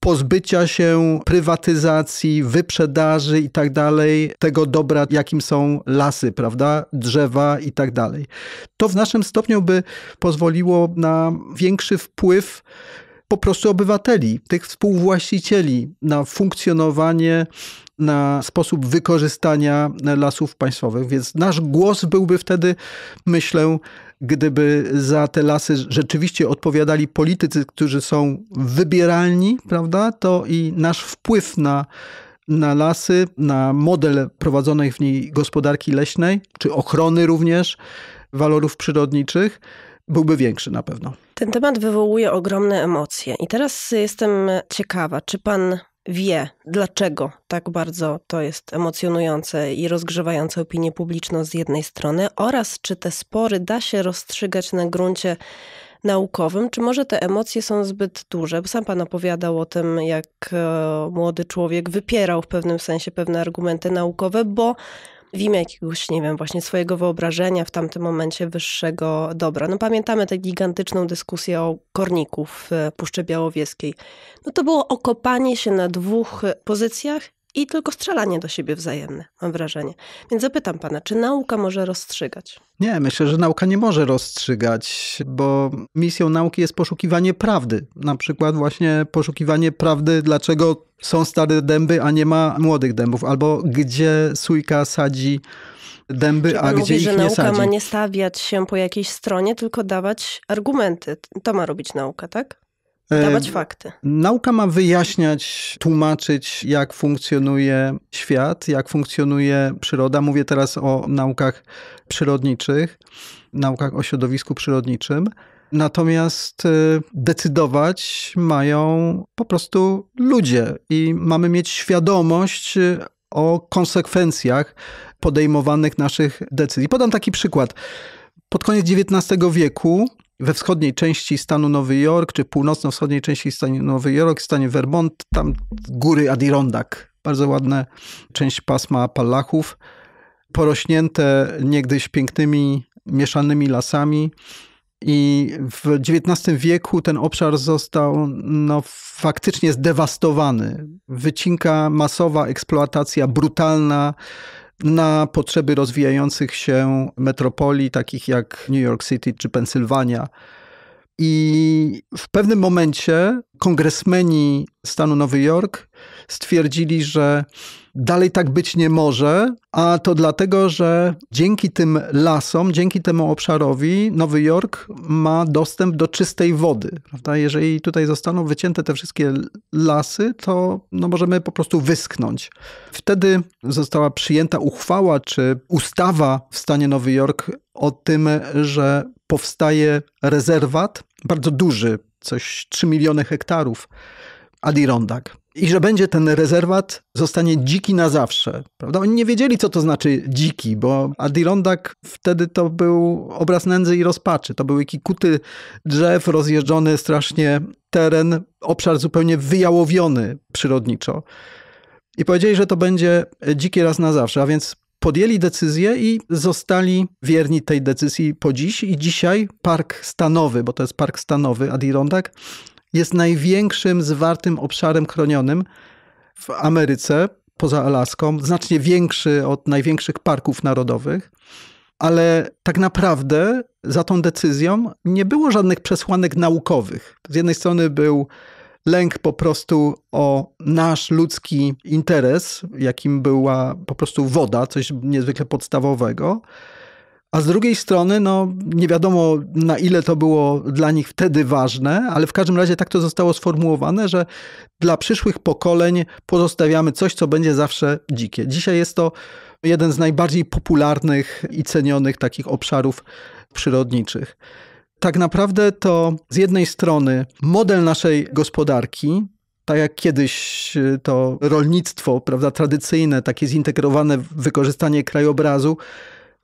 pozbycia się prywatyzacji, wyprzedaży i tak dalej, tego dobra, jakim są lasy, prawda, drzewa i tak dalej. To w naszym stopniu by pozwoliło na większy wpływ po prostu obywateli, tych współwłaścicieli na funkcjonowanie na sposób wykorzystania lasów państwowych. Więc nasz głos byłby wtedy, myślę, gdyby za te lasy rzeczywiście odpowiadali politycy, którzy są wybieralni, prawda, to i nasz wpływ na na lasy, na model prowadzonej w niej gospodarki leśnej, czy ochrony również walorów przyrodniczych, byłby większy na pewno. Ten temat wywołuje ogromne emocje. I teraz jestem ciekawa, czy pan wie, dlaczego tak bardzo to jest emocjonujące i rozgrzewające opinię publiczną z jednej strony, oraz czy te spory da się rozstrzygać na gruncie naukowym, czy może te emocje są zbyt duże? Sam pan opowiadał o tym, jak e, młody człowiek wypierał w pewnym sensie pewne argumenty naukowe, bo w imię jakiegoś, nie wiem, właśnie swojego wyobrażenia w tamtym momencie wyższego dobra. No pamiętamy tę gigantyczną dyskusję o korników w Puszczy Białowieskiej. No to było okopanie się na dwóch pozycjach i tylko strzelanie do siebie wzajemne, mam wrażenie. Więc zapytam pana, czy nauka może rozstrzygać? Nie, myślę, że nauka nie może rozstrzygać, bo misją nauki jest poszukiwanie prawdy. Na przykład właśnie poszukiwanie prawdy, dlaczego są stare dęby, a nie ma młodych dębów, albo gdzie sójka sadzi dęby, a gdzie mówi, ich że nie nauka sadzi. ma nie stawiać się po jakiejś stronie, tylko dawać argumenty. To ma robić nauka, tak? Dawać e, fakty. Nauka ma wyjaśniać, tłumaczyć, jak funkcjonuje świat, jak funkcjonuje przyroda. Mówię teraz o naukach przyrodniczych, naukach o środowisku przyrodniczym. Natomiast e, decydować mają po prostu ludzie i mamy mieć świadomość e, o konsekwencjach podejmowanych naszych decyzji. Podam taki przykład. Pod koniec XIX wieku we wschodniej części stanu Nowy Jork, czy północno-wschodniej części stanu Nowy Jork, w stanie Vermont, tam góry Adirondack. Bardzo ładna część pasma Appalachów, porośnięte niegdyś pięknymi mieszanymi lasami. I w XIX wieku ten obszar został no, faktycznie zdewastowany. Wycinka masowa, eksploatacja brutalna, na potrzeby rozwijających się metropolii, takich jak New York City czy Pensylwania. I w pewnym momencie kongresmeni stanu Nowy Jork stwierdzili, że dalej tak być nie może, a to dlatego, że dzięki tym lasom, dzięki temu obszarowi Nowy Jork ma dostęp do czystej wody. Prawda? Jeżeli tutaj zostaną wycięte te wszystkie lasy, to no, możemy po prostu wysknąć. Wtedy została przyjęta uchwała czy ustawa w stanie Nowy Jork o tym, że powstaje rezerwat, bardzo duży, coś 3 miliony hektarów Adirondack i że będzie ten rezerwat, zostanie dziki na zawsze. Prawda? Oni nie wiedzieli, co to znaczy dziki, bo Adirondack wtedy to był obraz nędzy i rozpaczy. To były kikuty drzew, rozjeżdżony strasznie teren, obszar zupełnie wyjałowiony przyrodniczo. I powiedzieli, że to będzie dziki raz na zawsze, a więc podjęli decyzję i zostali wierni tej decyzji po dziś. I dzisiaj Park Stanowy, bo to jest Park Stanowy Adirondack, jest największym zwartym obszarem chronionym w Ameryce, poza Alaską, znacznie większy od największych parków narodowych. Ale tak naprawdę za tą decyzją nie było żadnych przesłanek naukowych. Z jednej strony był lęk po prostu o nasz ludzki interes, jakim była po prostu woda, coś niezwykle podstawowego a z drugiej strony, no nie wiadomo na ile to było dla nich wtedy ważne, ale w każdym razie tak to zostało sformułowane, że dla przyszłych pokoleń pozostawiamy coś, co będzie zawsze dzikie. Dzisiaj jest to jeden z najbardziej popularnych i cenionych takich obszarów przyrodniczych. Tak naprawdę to z jednej strony model naszej gospodarki, tak jak kiedyś e, to rolnictwo, prawda, tradycyjne, takie zintegrowane wykorzystanie krajobrazu,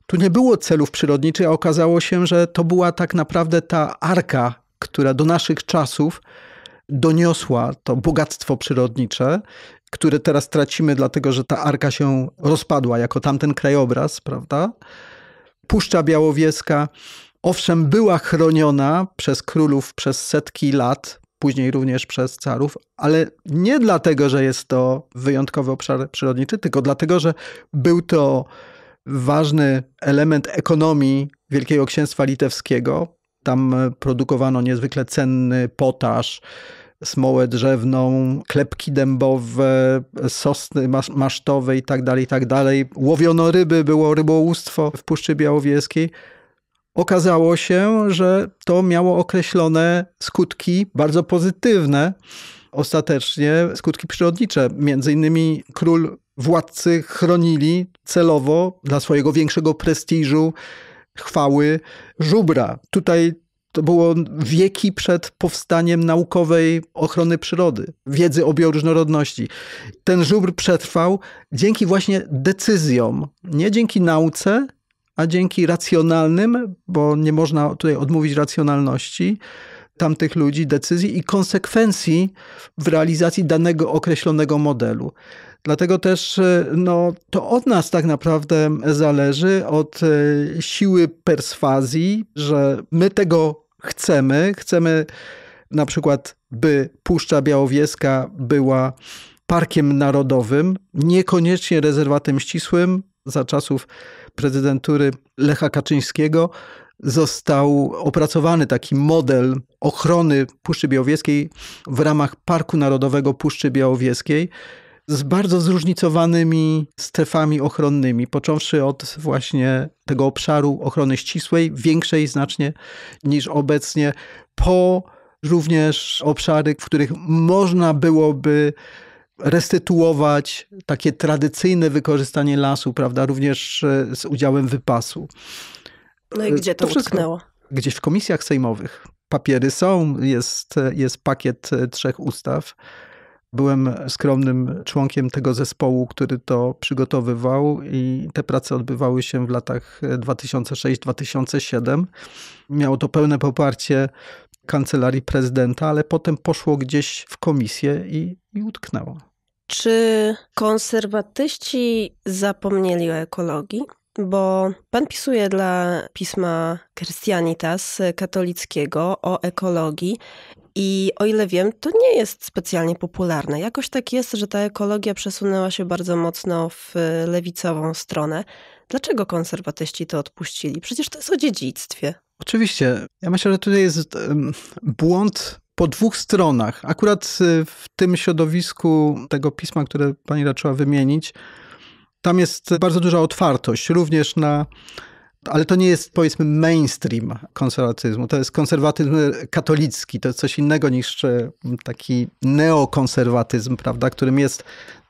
tu nie było celów przyrodniczych, a okazało się, że to była tak naprawdę ta arka, która do naszych czasów doniosła to bogactwo przyrodnicze, które teraz tracimy, dlatego że ta arka się rozpadła, jako tamten krajobraz, prawda? Puszcza Białowieska, owszem, była chroniona przez królów przez setki lat, później również przez carów, ale nie dlatego, że jest to wyjątkowy obszar przyrodniczy, tylko dlatego, że był to ważny element ekonomii Wielkiego Księstwa Litewskiego. Tam e, produkowano niezwykle cenny potaż, smołę drzewną, klepki dębowe, sosny mas masztowe tak itd. Tak Łowiono ryby, było rybołówstwo w Puszczy Białowieskiej. Okazało się, że to miało określone skutki bardzo pozytywne ostatecznie skutki przyrodnicze. Między innymi król władcy chronili celowo dla swojego większego prestiżu, chwały żubra. Tutaj to było wieki przed powstaniem naukowej ochrony przyrody, wiedzy o bioróżnorodności. Ten żubr przetrwał dzięki właśnie decyzjom, nie dzięki nauce, a dzięki racjonalnym, bo nie można tutaj odmówić racjonalności tamtych ludzi, decyzji i konsekwencji w realizacji danego określonego modelu. Dlatego też e, no, to od nas tak naprawdę zależy, od e, siły perswazji, że my tego chcemy. Chcemy na przykład, by Puszcza Białowieska była parkiem narodowym, niekoniecznie rezerwatem ścisłym. Za czasów prezydentury Lecha Kaczyńskiego został opracowany taki model ochrony Puszczy Białowieskiej w ramach Parku Narodowego Puszczy Białowieskiej z bardzo zróżnicowanymi strefami ochronnymi, począwszy od właśnie tego obszaru ochrony ścisłej, większej znacznie niż obecnie, po również obszary, w których można byłoby restytuować takie tradycyjne wykorzystanie lasu, prawda, również e, z udziałem wypasu. No i gdzie e, to, to utknęło? Gdzieś w komisjach sejmowych. Papiery są, jest, jest pakiet e, trzech ustaw Byłem skromnym członkiem tego zespołu, który to przygotowywał, i te prace odbywały się w latach 2006-2007. E, Miało to pełne poparcie kancelarii prezydenta, ale potem poszło gdzieś w komisję i, i utknęło. Czy konserwatyści zapomnieli o ekologii? bo pan pisuje dla pisma Christianitas katolickiego o ekologii i o ile wiem, to nie jest specjalnie popularne. Jakoś tak jest, że ta ekologia przesunęła się bardzo mocno w lewicową stronę. Dlaczego konserwatyści to odpuścili? Przecież to jest o dziedzictwie. Oczywiście. Ja myślę, że tutaj jest błąd po dwóch stronach. Akurat y, w tym środowisku tego pisma, które pani raczyła wymienić, tam jest bardzo duża otwartość, również na ale to nie jest powiedzmy mainstream konserwatyzmu. To jest konserwatyzm katolicki, to jest coś innego niż e, taki neokonserwatyzm, prawda, którym jest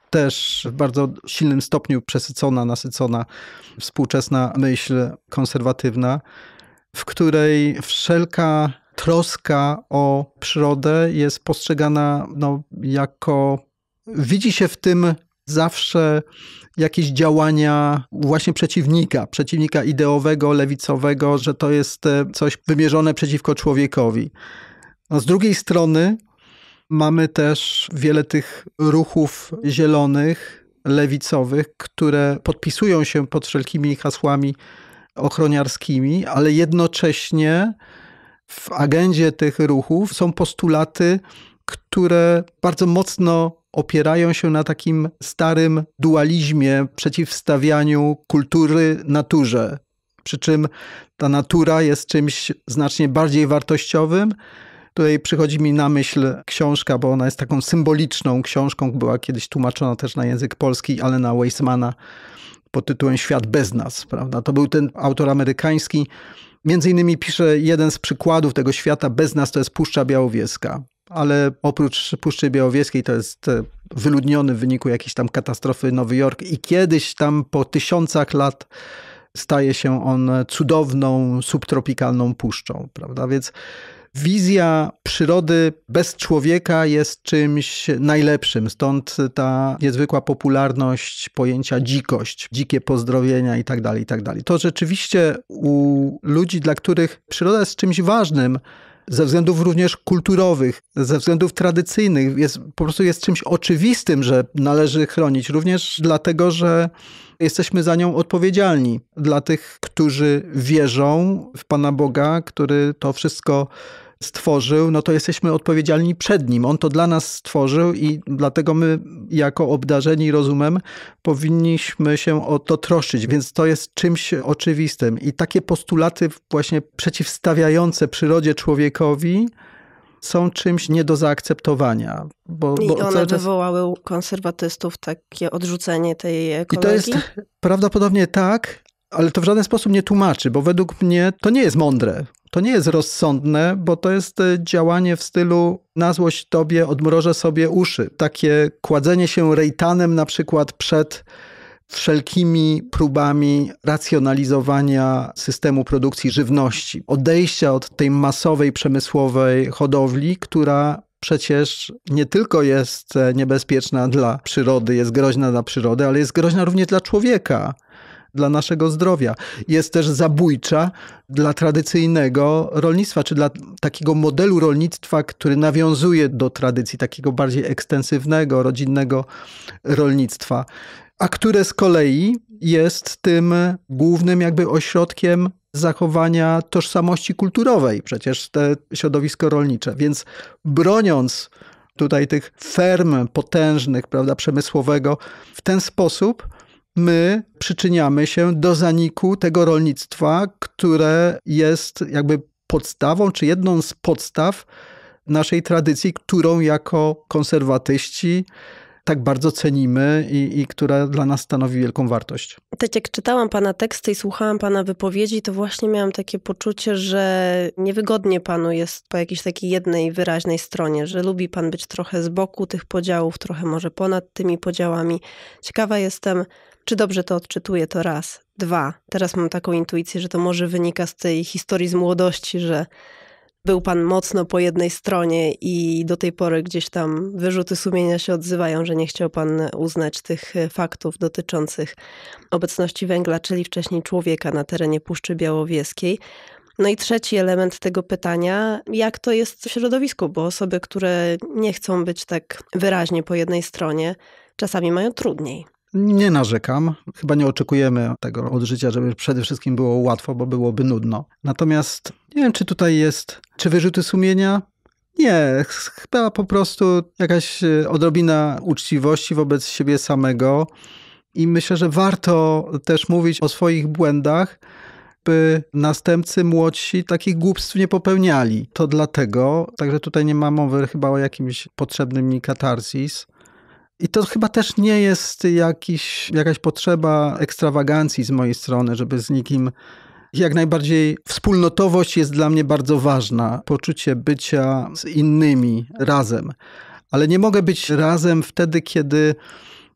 też w bardzo silnym stopniu przesycona, nasycona współczesna myśl konserwatywna, w której wszelka troska o przyrodę jest postrzegana no, jako widzi się w tym zawsze jakieś działania właśnie przeciwnika, przeciwnika ideowego, lewicowego, że to jest e, coś wymierzone przeciwko człowiekowi. No, z drugiej strony mamy też wiele tych ruchów zielonych, lewicowych, które podpisują się pod wszelkimi hasłami ochroniarskimi, ale jednocześnie w agendzie tych ruchów są postulaty które bardzo mocno opierają się na takim starym dualizmie, przeciwstawianiu kultury naturze. Przy czym ta natura jest czymś znacznie bardziej wartościowym. Tutaj przychodzi mi na myśl książka, bo ona jest taką symboliczną książką, była kiedyś tłumaczona też na język polski, ale na Weissmana pod tytułem Świat bez nas. Prawda? To był ten autor amerykański. Między innymi pisze jeden z przykładów tego świata bez nas to jest Puszcza Białowieska ale oprócz Puszczy Białowieskiej to jest e, wyludniony w wyniku jakiejś tam katastrofy Nowy Jork i kiedyś tam po tysiącach lat staje się on cudowną, subtropikalną puszczą, prawda? Więc wizja przyrody bez człowieka jest czymś najlepszym. Stąd ta niezwykła popularność pojęcia dzikość, dzikie pozdrowienia itd., tak itd. Tak to rzeczywiście u ludzi, dla których przyroda jest czymś ważnym, ze względów również kulturowych, ze względów tradycyjnych, jest, po prostu jest czymś oczywistym, że należy chronić, również dlatego, że jesteśmy za nią odpowiedzialni. Dla tych, którzy wierzą w Pana Boga, który to wszystko stworzył, no to jesteśmy odpowiedzialni przed nim. On to dla nas stworzył i dlatego my, jako obdarzeni rozumem, powinniśmy się o to troszczyć, więc to jest czymś oczywistym. I takie postulaty właśnie przeciwstawiające przyrodzie człowiekowi są czymś nie do zaakceptowania. Bo, I bo one czas... wywołały konserwatystów takie odrzucenie tej ekologii? I to jest prawdopodobnie tak, ale to w żaden sposób nie tłumaczy, bo według mnie to nie jest mądre. To nie jest rozsądne, bo to jest e, działanie w stylu na złość tobie odmrożę sobie uszy. Takie kładzenie się rejtanem na przykład przed wszelkimi próbami racjonalizowania systemu produkcji żywności, odejścia od tej masowej przemysłowej hodowli, która przecież nie tylko jest e, niebezpieczna dla przyrody, jest groźna dla przyrody, ale jest groźna również dla człowieka dla naszego zdrowia. Jest też zabójcza dla tradycyjnego rolnictwa, czy dla takiego modelu rolnictwa, który nawiązuje do tradycji takiego bardziej ekstensywnego, rodzinnego rolnictwa, a które z kolei jest tym głównym jakby ośrodkiem zachowania tożsamości kulturowej, przecież te środowisko rolnicze. Więc broniąc tutaj tych ferm potężnych, prawda, przemysłowego, w ten sposób my przyczyniamy się do zaniku tego rolnictwa, które jest jakby podstawą, czy jedną z podstaw naszej tradycji, którą jako konserwatyści tak bardzo cenimy i, i która dla nas stanowi wielką wartość. Tak jak czytałam Pana teksty i słuchałam Pana wypowiedzi, to właśnie miałam takie poczucie, że niewygodnie Panu jest po jakiejś takiej jednej wyraźnej stronie, że lubi Pan być trochę z boku tych podziałów, trochę może ponad tymi podziałami. Ciekawa jestem, czy dobrze to odczytuję, to raz. Dwa, teraz mam taką intuicję, że to może wynika z tej historii z młodości, że był pan mocno po jednej stronie i do tej pory gdzieś tam wyrzuty sumienia się odzywają, że nie chciał pan uznać tych e, faktów dotyczących obecności węgla, czyli wcześniej człowieka na terenie Puszczy Białowieskiej. No i trzeci element tego pytania, jak to jest w środowisku, bo osoby, które nie chcą być tak wyraźnie po jednej stronie, czasami mają trudniej. Nie narzekam. Chyba nie oczekujemy tego od życia, żeby przede wszystkim było łatwo, bo byłoby nudno. Natomiast nie wiem, czy tutaj jest, czy wyrzuty sumienia? Nie, chyba po prostu jakaś e, odrobina uczciwości wobec siebie samego. I myślę, że warto też mówić o swoich błędach, by następcy młodsi takich głupstw nie popełniali. To dlatego, także tutaj nie ma mowy chyba o jakimś potrzebnym mi katarsis. I to chyba też nie jest jakiś, jakaś potrzeba ekstrawagancji z mojej strony, żeby z nikim. Jak najbardziej wspólnotowość jest dla mnie bardzo ważna, poczucie bycia z innymi razem. Ale nie mogę być razem wtedy, kiedy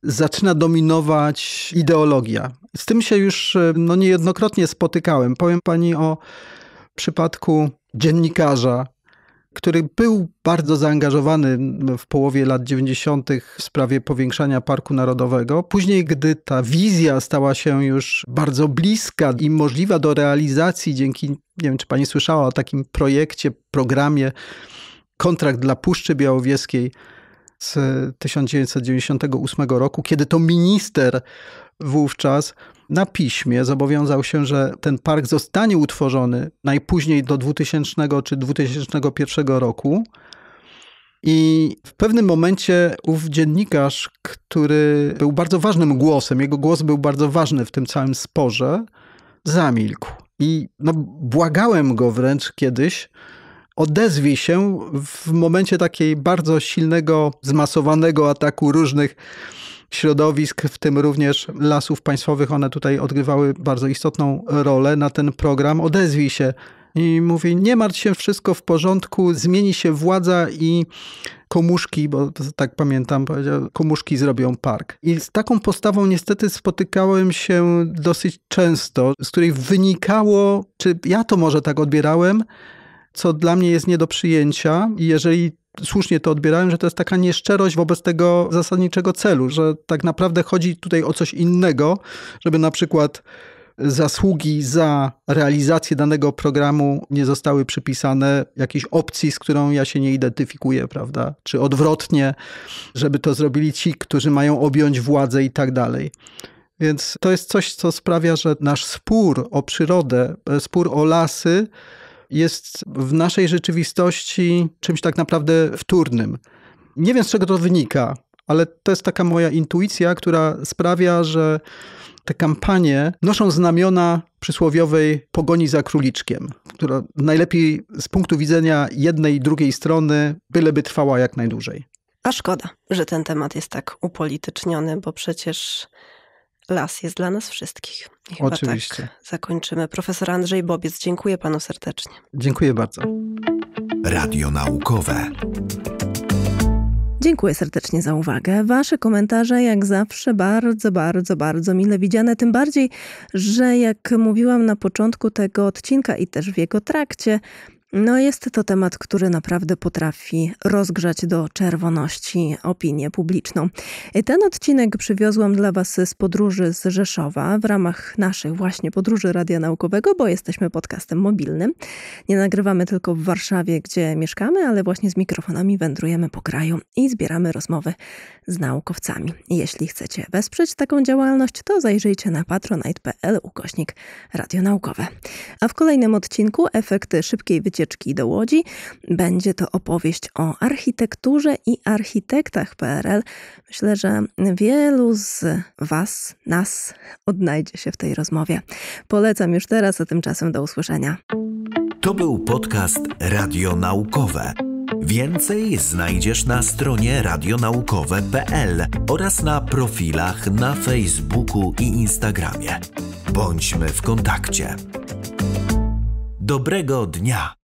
zaczyna dominować ideologia. Z tym się już e, no, niejednokrotnie spotykałem. Powiem pani o przypadku dziennikarza, który był bardzo zaangażowany w połowie lat 90. w sprawie powiększania Parku Narodowego. Później, gdy ta wizja stała się już bardzo bliska i możliwa do realizacji dzięki, nie wiem czy pani słyszała o takim projekcie, programie Kontrakt dla Puszczy Białowieskiej z 1998 roku, kiedy to minister wówczas na piśmie zobowiązał się, że ten park zostanie utworzony najpóźniej do 2000 czy 2001 roku. I w pewnym momencie ów dziennikarz, który był bardzo ważnym głosem, jego głos był bardzo ważny w tym całym sporze, zamilkł. I no, błagałem go wręcz kiedyś, odezwij się w momencie takiej bardzo silnego, zmasowanego ataku różnych środowisk, w tym również lasów państwowych. One tutaj odgrywały bardzo istotną rolę na ten program. Odezwij się i mówi: Nie martw się, wszystko w porządku, zmieni się władza i komuszki, bo tak pamiętam, powiedział, komuszki zrobią park. I z taką postawą niestety spotykałem się dosyć często, z której wynikało, czy ja to może tak odbierałem, co dla mnie jest nie do przyjęcia. i Jeżeli słusznie to odbierałem, że to jest taka nieszczerość wobec tego zasadniczego celu, że tak naprawdę chodzi tutaj o coś innego, żeby na przykład zasługi za realizację danego programu nie zostały przypisane jakiejś opcji, z którą ja się nie identyfikuję, prawda? Czy odwrotnie, żeby to zrobili ci, którzy mają objąć władzę i tak dalej. Więc to jest coś, co sprawia, że nasz spór o przyrodę, e, spór o lasy jest w naszej rzeczywistości czymś tak naprawdę wtórnym. Nie wiem, z czego to wynika, ale to jest taka moja intuicja, która sprawia, że te kampanie noszą znamiona przysłowiowej pogoni za króliczkiem, która najlepiej z punktu widzenia jednej i drugiej strony byleby trwała jak najdłużej. A szkoda, że ten temat jest tak upolityczniony, bo przecież las jest dla nas wszystkich. chyba tak Oczywiście. Tak zakończymy. Profesor Andrzej Bobiec, dziękuję panu serdecznie. Dziękuję bardzo. Radio Naukowe. Dziękuję serdecznie za uwagę. Wasze komentarze, jak zawsze, bardzo, bardzo, bardzo mile widziane. Tym bardziej, że jak mówiłam na początku tego odcinka i też w jego trakcie, no, jest to temat, który naprawdę potrafi rozgrzać do czerwoności opinię publiczną. Ten odcinek przywiozłam dla Was z podróży z Rzeszowa w ramach naszych właśnie podróży Radia Naukowego, bo jesteśmy podcastem mobilnym. Nie nagrywamy tylko w Warszawie, gdzie mieszkamy, ale właśnie z mikrofonami wędrujemy po kraju i zbieramy rozmowy z naukowcami. Jeśli chcecie wesprzeć taką działalność, to zajrzyjcie na patronite.pl ukośnik Radio Naukowe. A w kolejnym odcinku efekty szybkiej wycieczki wycieczki do Łodzi. Będzie to opowieść o architekturze i architektach PRL. Myślę, że wielu z Was, nas odnajdzie się w tej rozmowie. Polecam już teraz, a tymczasem do usłyszenia. To był podcast Radio Naukowe. Więcej znajdziesz na stronie radionaukowe.pl oraz na profilach na Facebooku i Instagramie. Bądźmy w kontakcie. Dobrego dnia!